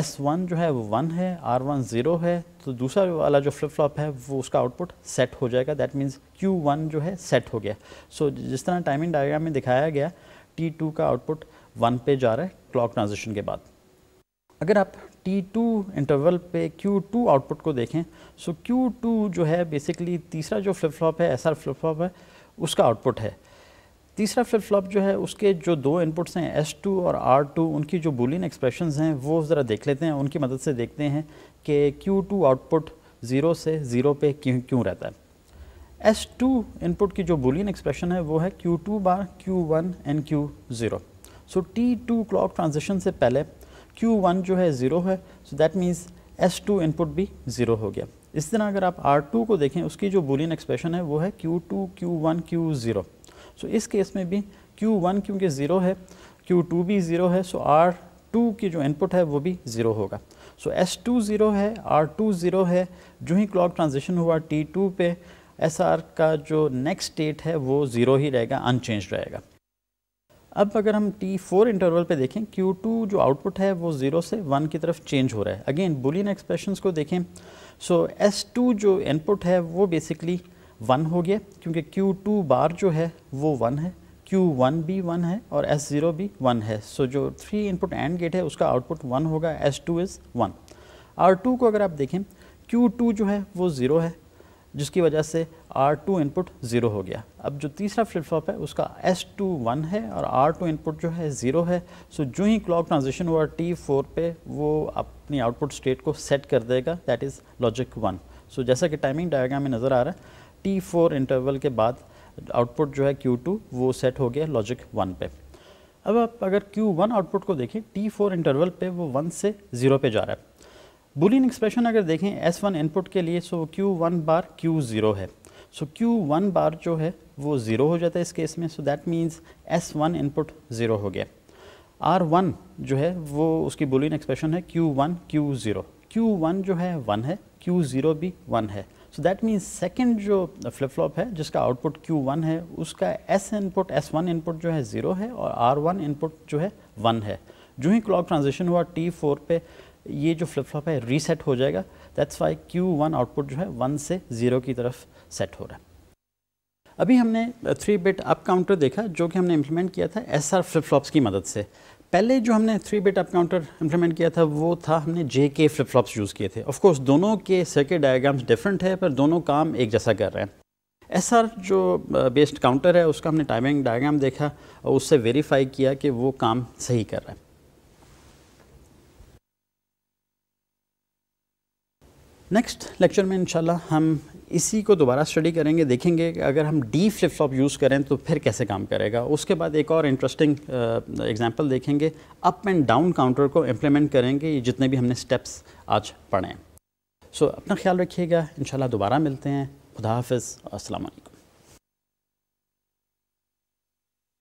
S one जो है वो वन है आर वन ज़ीरो है तो दूसरा वाला जो फ्लिप फ्लॉप है वो उसका आउटपुट सेट हो जाएगा दैट मीन्स क्यू वन जो है सेट हो गया सो so, जिस तरह टाइमिंग डायग्राम में दिखाया गया टी टू का आउटपुट वन पे जा रहा है क्लॉक ट्रांजिशन के बाद अगर आप टी टू इंटरवल पे क्यू टू आउटपुट को देखें सो क्यू टू जो है बेसिकली तीसरा जो फ्लिप फ्लॉप है एस आर फ्लिप फ्लॉप है उसका आउटपुट है तीसरा फ्लिप फ्लॉप जो है उसके जो दो इनपुट्स हैं एस टू और आर टू उनकी जो बुलिन एक्सप्रेशन हैं वो ज़रा देख लेते हैं उनकी मदद से देखते हैं कि क्यू टू आउटपुट ज़ीरो से ज़ीरो पे क्यों क्यों रहता है एस टू इनपुट की जो बुलिन एक्सप्रेशन है वो है Q two bar Q one and Q zero so T two clock transaction से पहले क्यू वन जो है ज़ीरो है so that means S two input भी ज़ीरो हो गया इस तरह अगर आप आर टू को देखें उसकी जो बुलिन एक्सप्रेशन है वो है Q two Q one Q zero so इस केस में भी Q1 क्योंकि ज़ीरो है Q2 भी ज़ीरो है सो आर R2 की जो इनपुट है वो भी ज़ीरो होगा सो एस टू ज़ीरो है R2 ज़ीरो है जो ही क्लॉक ट्रांजेक्शन हुआ T2 पे एस का जो नेक्स्ट स्टेट है वो ज़ीरो ही रहेगा अनचेंज रहेगा अब अगर हम T4 इंटरवल पे देखें Q2 जो आउटपुट है वो ज़ीरो से वन की तरफ चेंज हो रहा है अगेन बुलियन एक्सप्रेशंस को देखें सो so, S2 जो इनपुट है वो बेसिकली वन हो गया क्योंकि क्यू टू बार जो है वो वन है क्यू वन भी वन है और एस ज़ीरो भी वन है सो so, जो थ्री इनपुट एंड गेट है उसका आउटपुट वन होगा S two is one R two को अगर आप देखें क्यू टू जो है वो ज़ीरो है जिसकी वजह से आर टू इनपुट ज़ीरो हो गया अब जो तीसरा फ्लिप फ्लॉप है उसका एस टू वन है और आर टू इनपुट जो है ज़ीरो है सो so, जो ही क्लॉक ट्रांजिशन हुआ टी फोर पे वो अपनी आउटपुट स्टेट को सेट कर देगा that is logic one so जैसा कि टाइमिंग डायग्राम में नज़र आ रहा है T4 इंटरवल के बाद आउटपुट जो है Q2 वो सेट हो गया लॉजिक वन पे अब आप अगर Q1 आउटपुट को देखें T4 इंटरवल पे वो वन से ज़ीरो पे जा रहा है बुलियन एक्सप्रेशन अगर देखें S1 इनपुट के लिए सो Q1 बार Q0 है सो so, Q1 बार जो है वो ज़ीरो हो जाता है इस केस में so that means S1 input zero हो गया R1 जो है वो उसकी बुलियन एक्सप्रेशन है Q1 Q0 Q1 जो है वन है Q0 भी वन है सो दैट मीन्स सेकेंड जो फ्लिप फ्लॉप है जिसका आउटपुट Q1 है उसका S इनपुट S1 इनपुट जो है ज़ीरो है और R1 इनपुट जो है वन है जो ही क्लॉक ट्रांजिशन हुआ T4 पे ये जो फ्लिप फ्लॉप है रीसेट हो जाएगा दैट्स वाई Q1 आउटपुट जो है वन से ज़ीरो की तरफ सेट हो रहा है अभी हमने थ्री बिट अप काउंटर देखा जो कि हमने इम्प्लीमेंट किया था एस आर फ्लिप फ्लॉप्स की मदद से पहले जो हमने three bit up counter implement किया था वो था हमने J K flip flops use किए थे ऑफकोर्स दोनों के सर्किट डायग्राम्स डिफरेंट है पर दोनों काम एक जैसा कर रहे हैं एस आर जो बेस्ड uh, काउंटर है उसका हमने टाइमिंग डायग्राम देखा और उससे वेरीफाई किया कि वो काम सही कर रहा है नेक्स्ट लेक्चर में इंशाल्लाह हम इसी को दोबारा स्टडी करेंगे देखेंगे कि अगर हम डी फ्लिप फ्लॉप यूज़ करें तो फिर कैसे काम करेगा उसके बाद एक और इंटरेस्टिंग एग्जांपल uh, देखेंगे अप एंड डाउन काउंटर को इम्प्लीमेंट करेंगे जितने भी हमने स्टेप्स आज पढ़े सो so, अपना ख्याल रखिएगा इन दोबारा मिलते हैं खुदा हाफ़ असल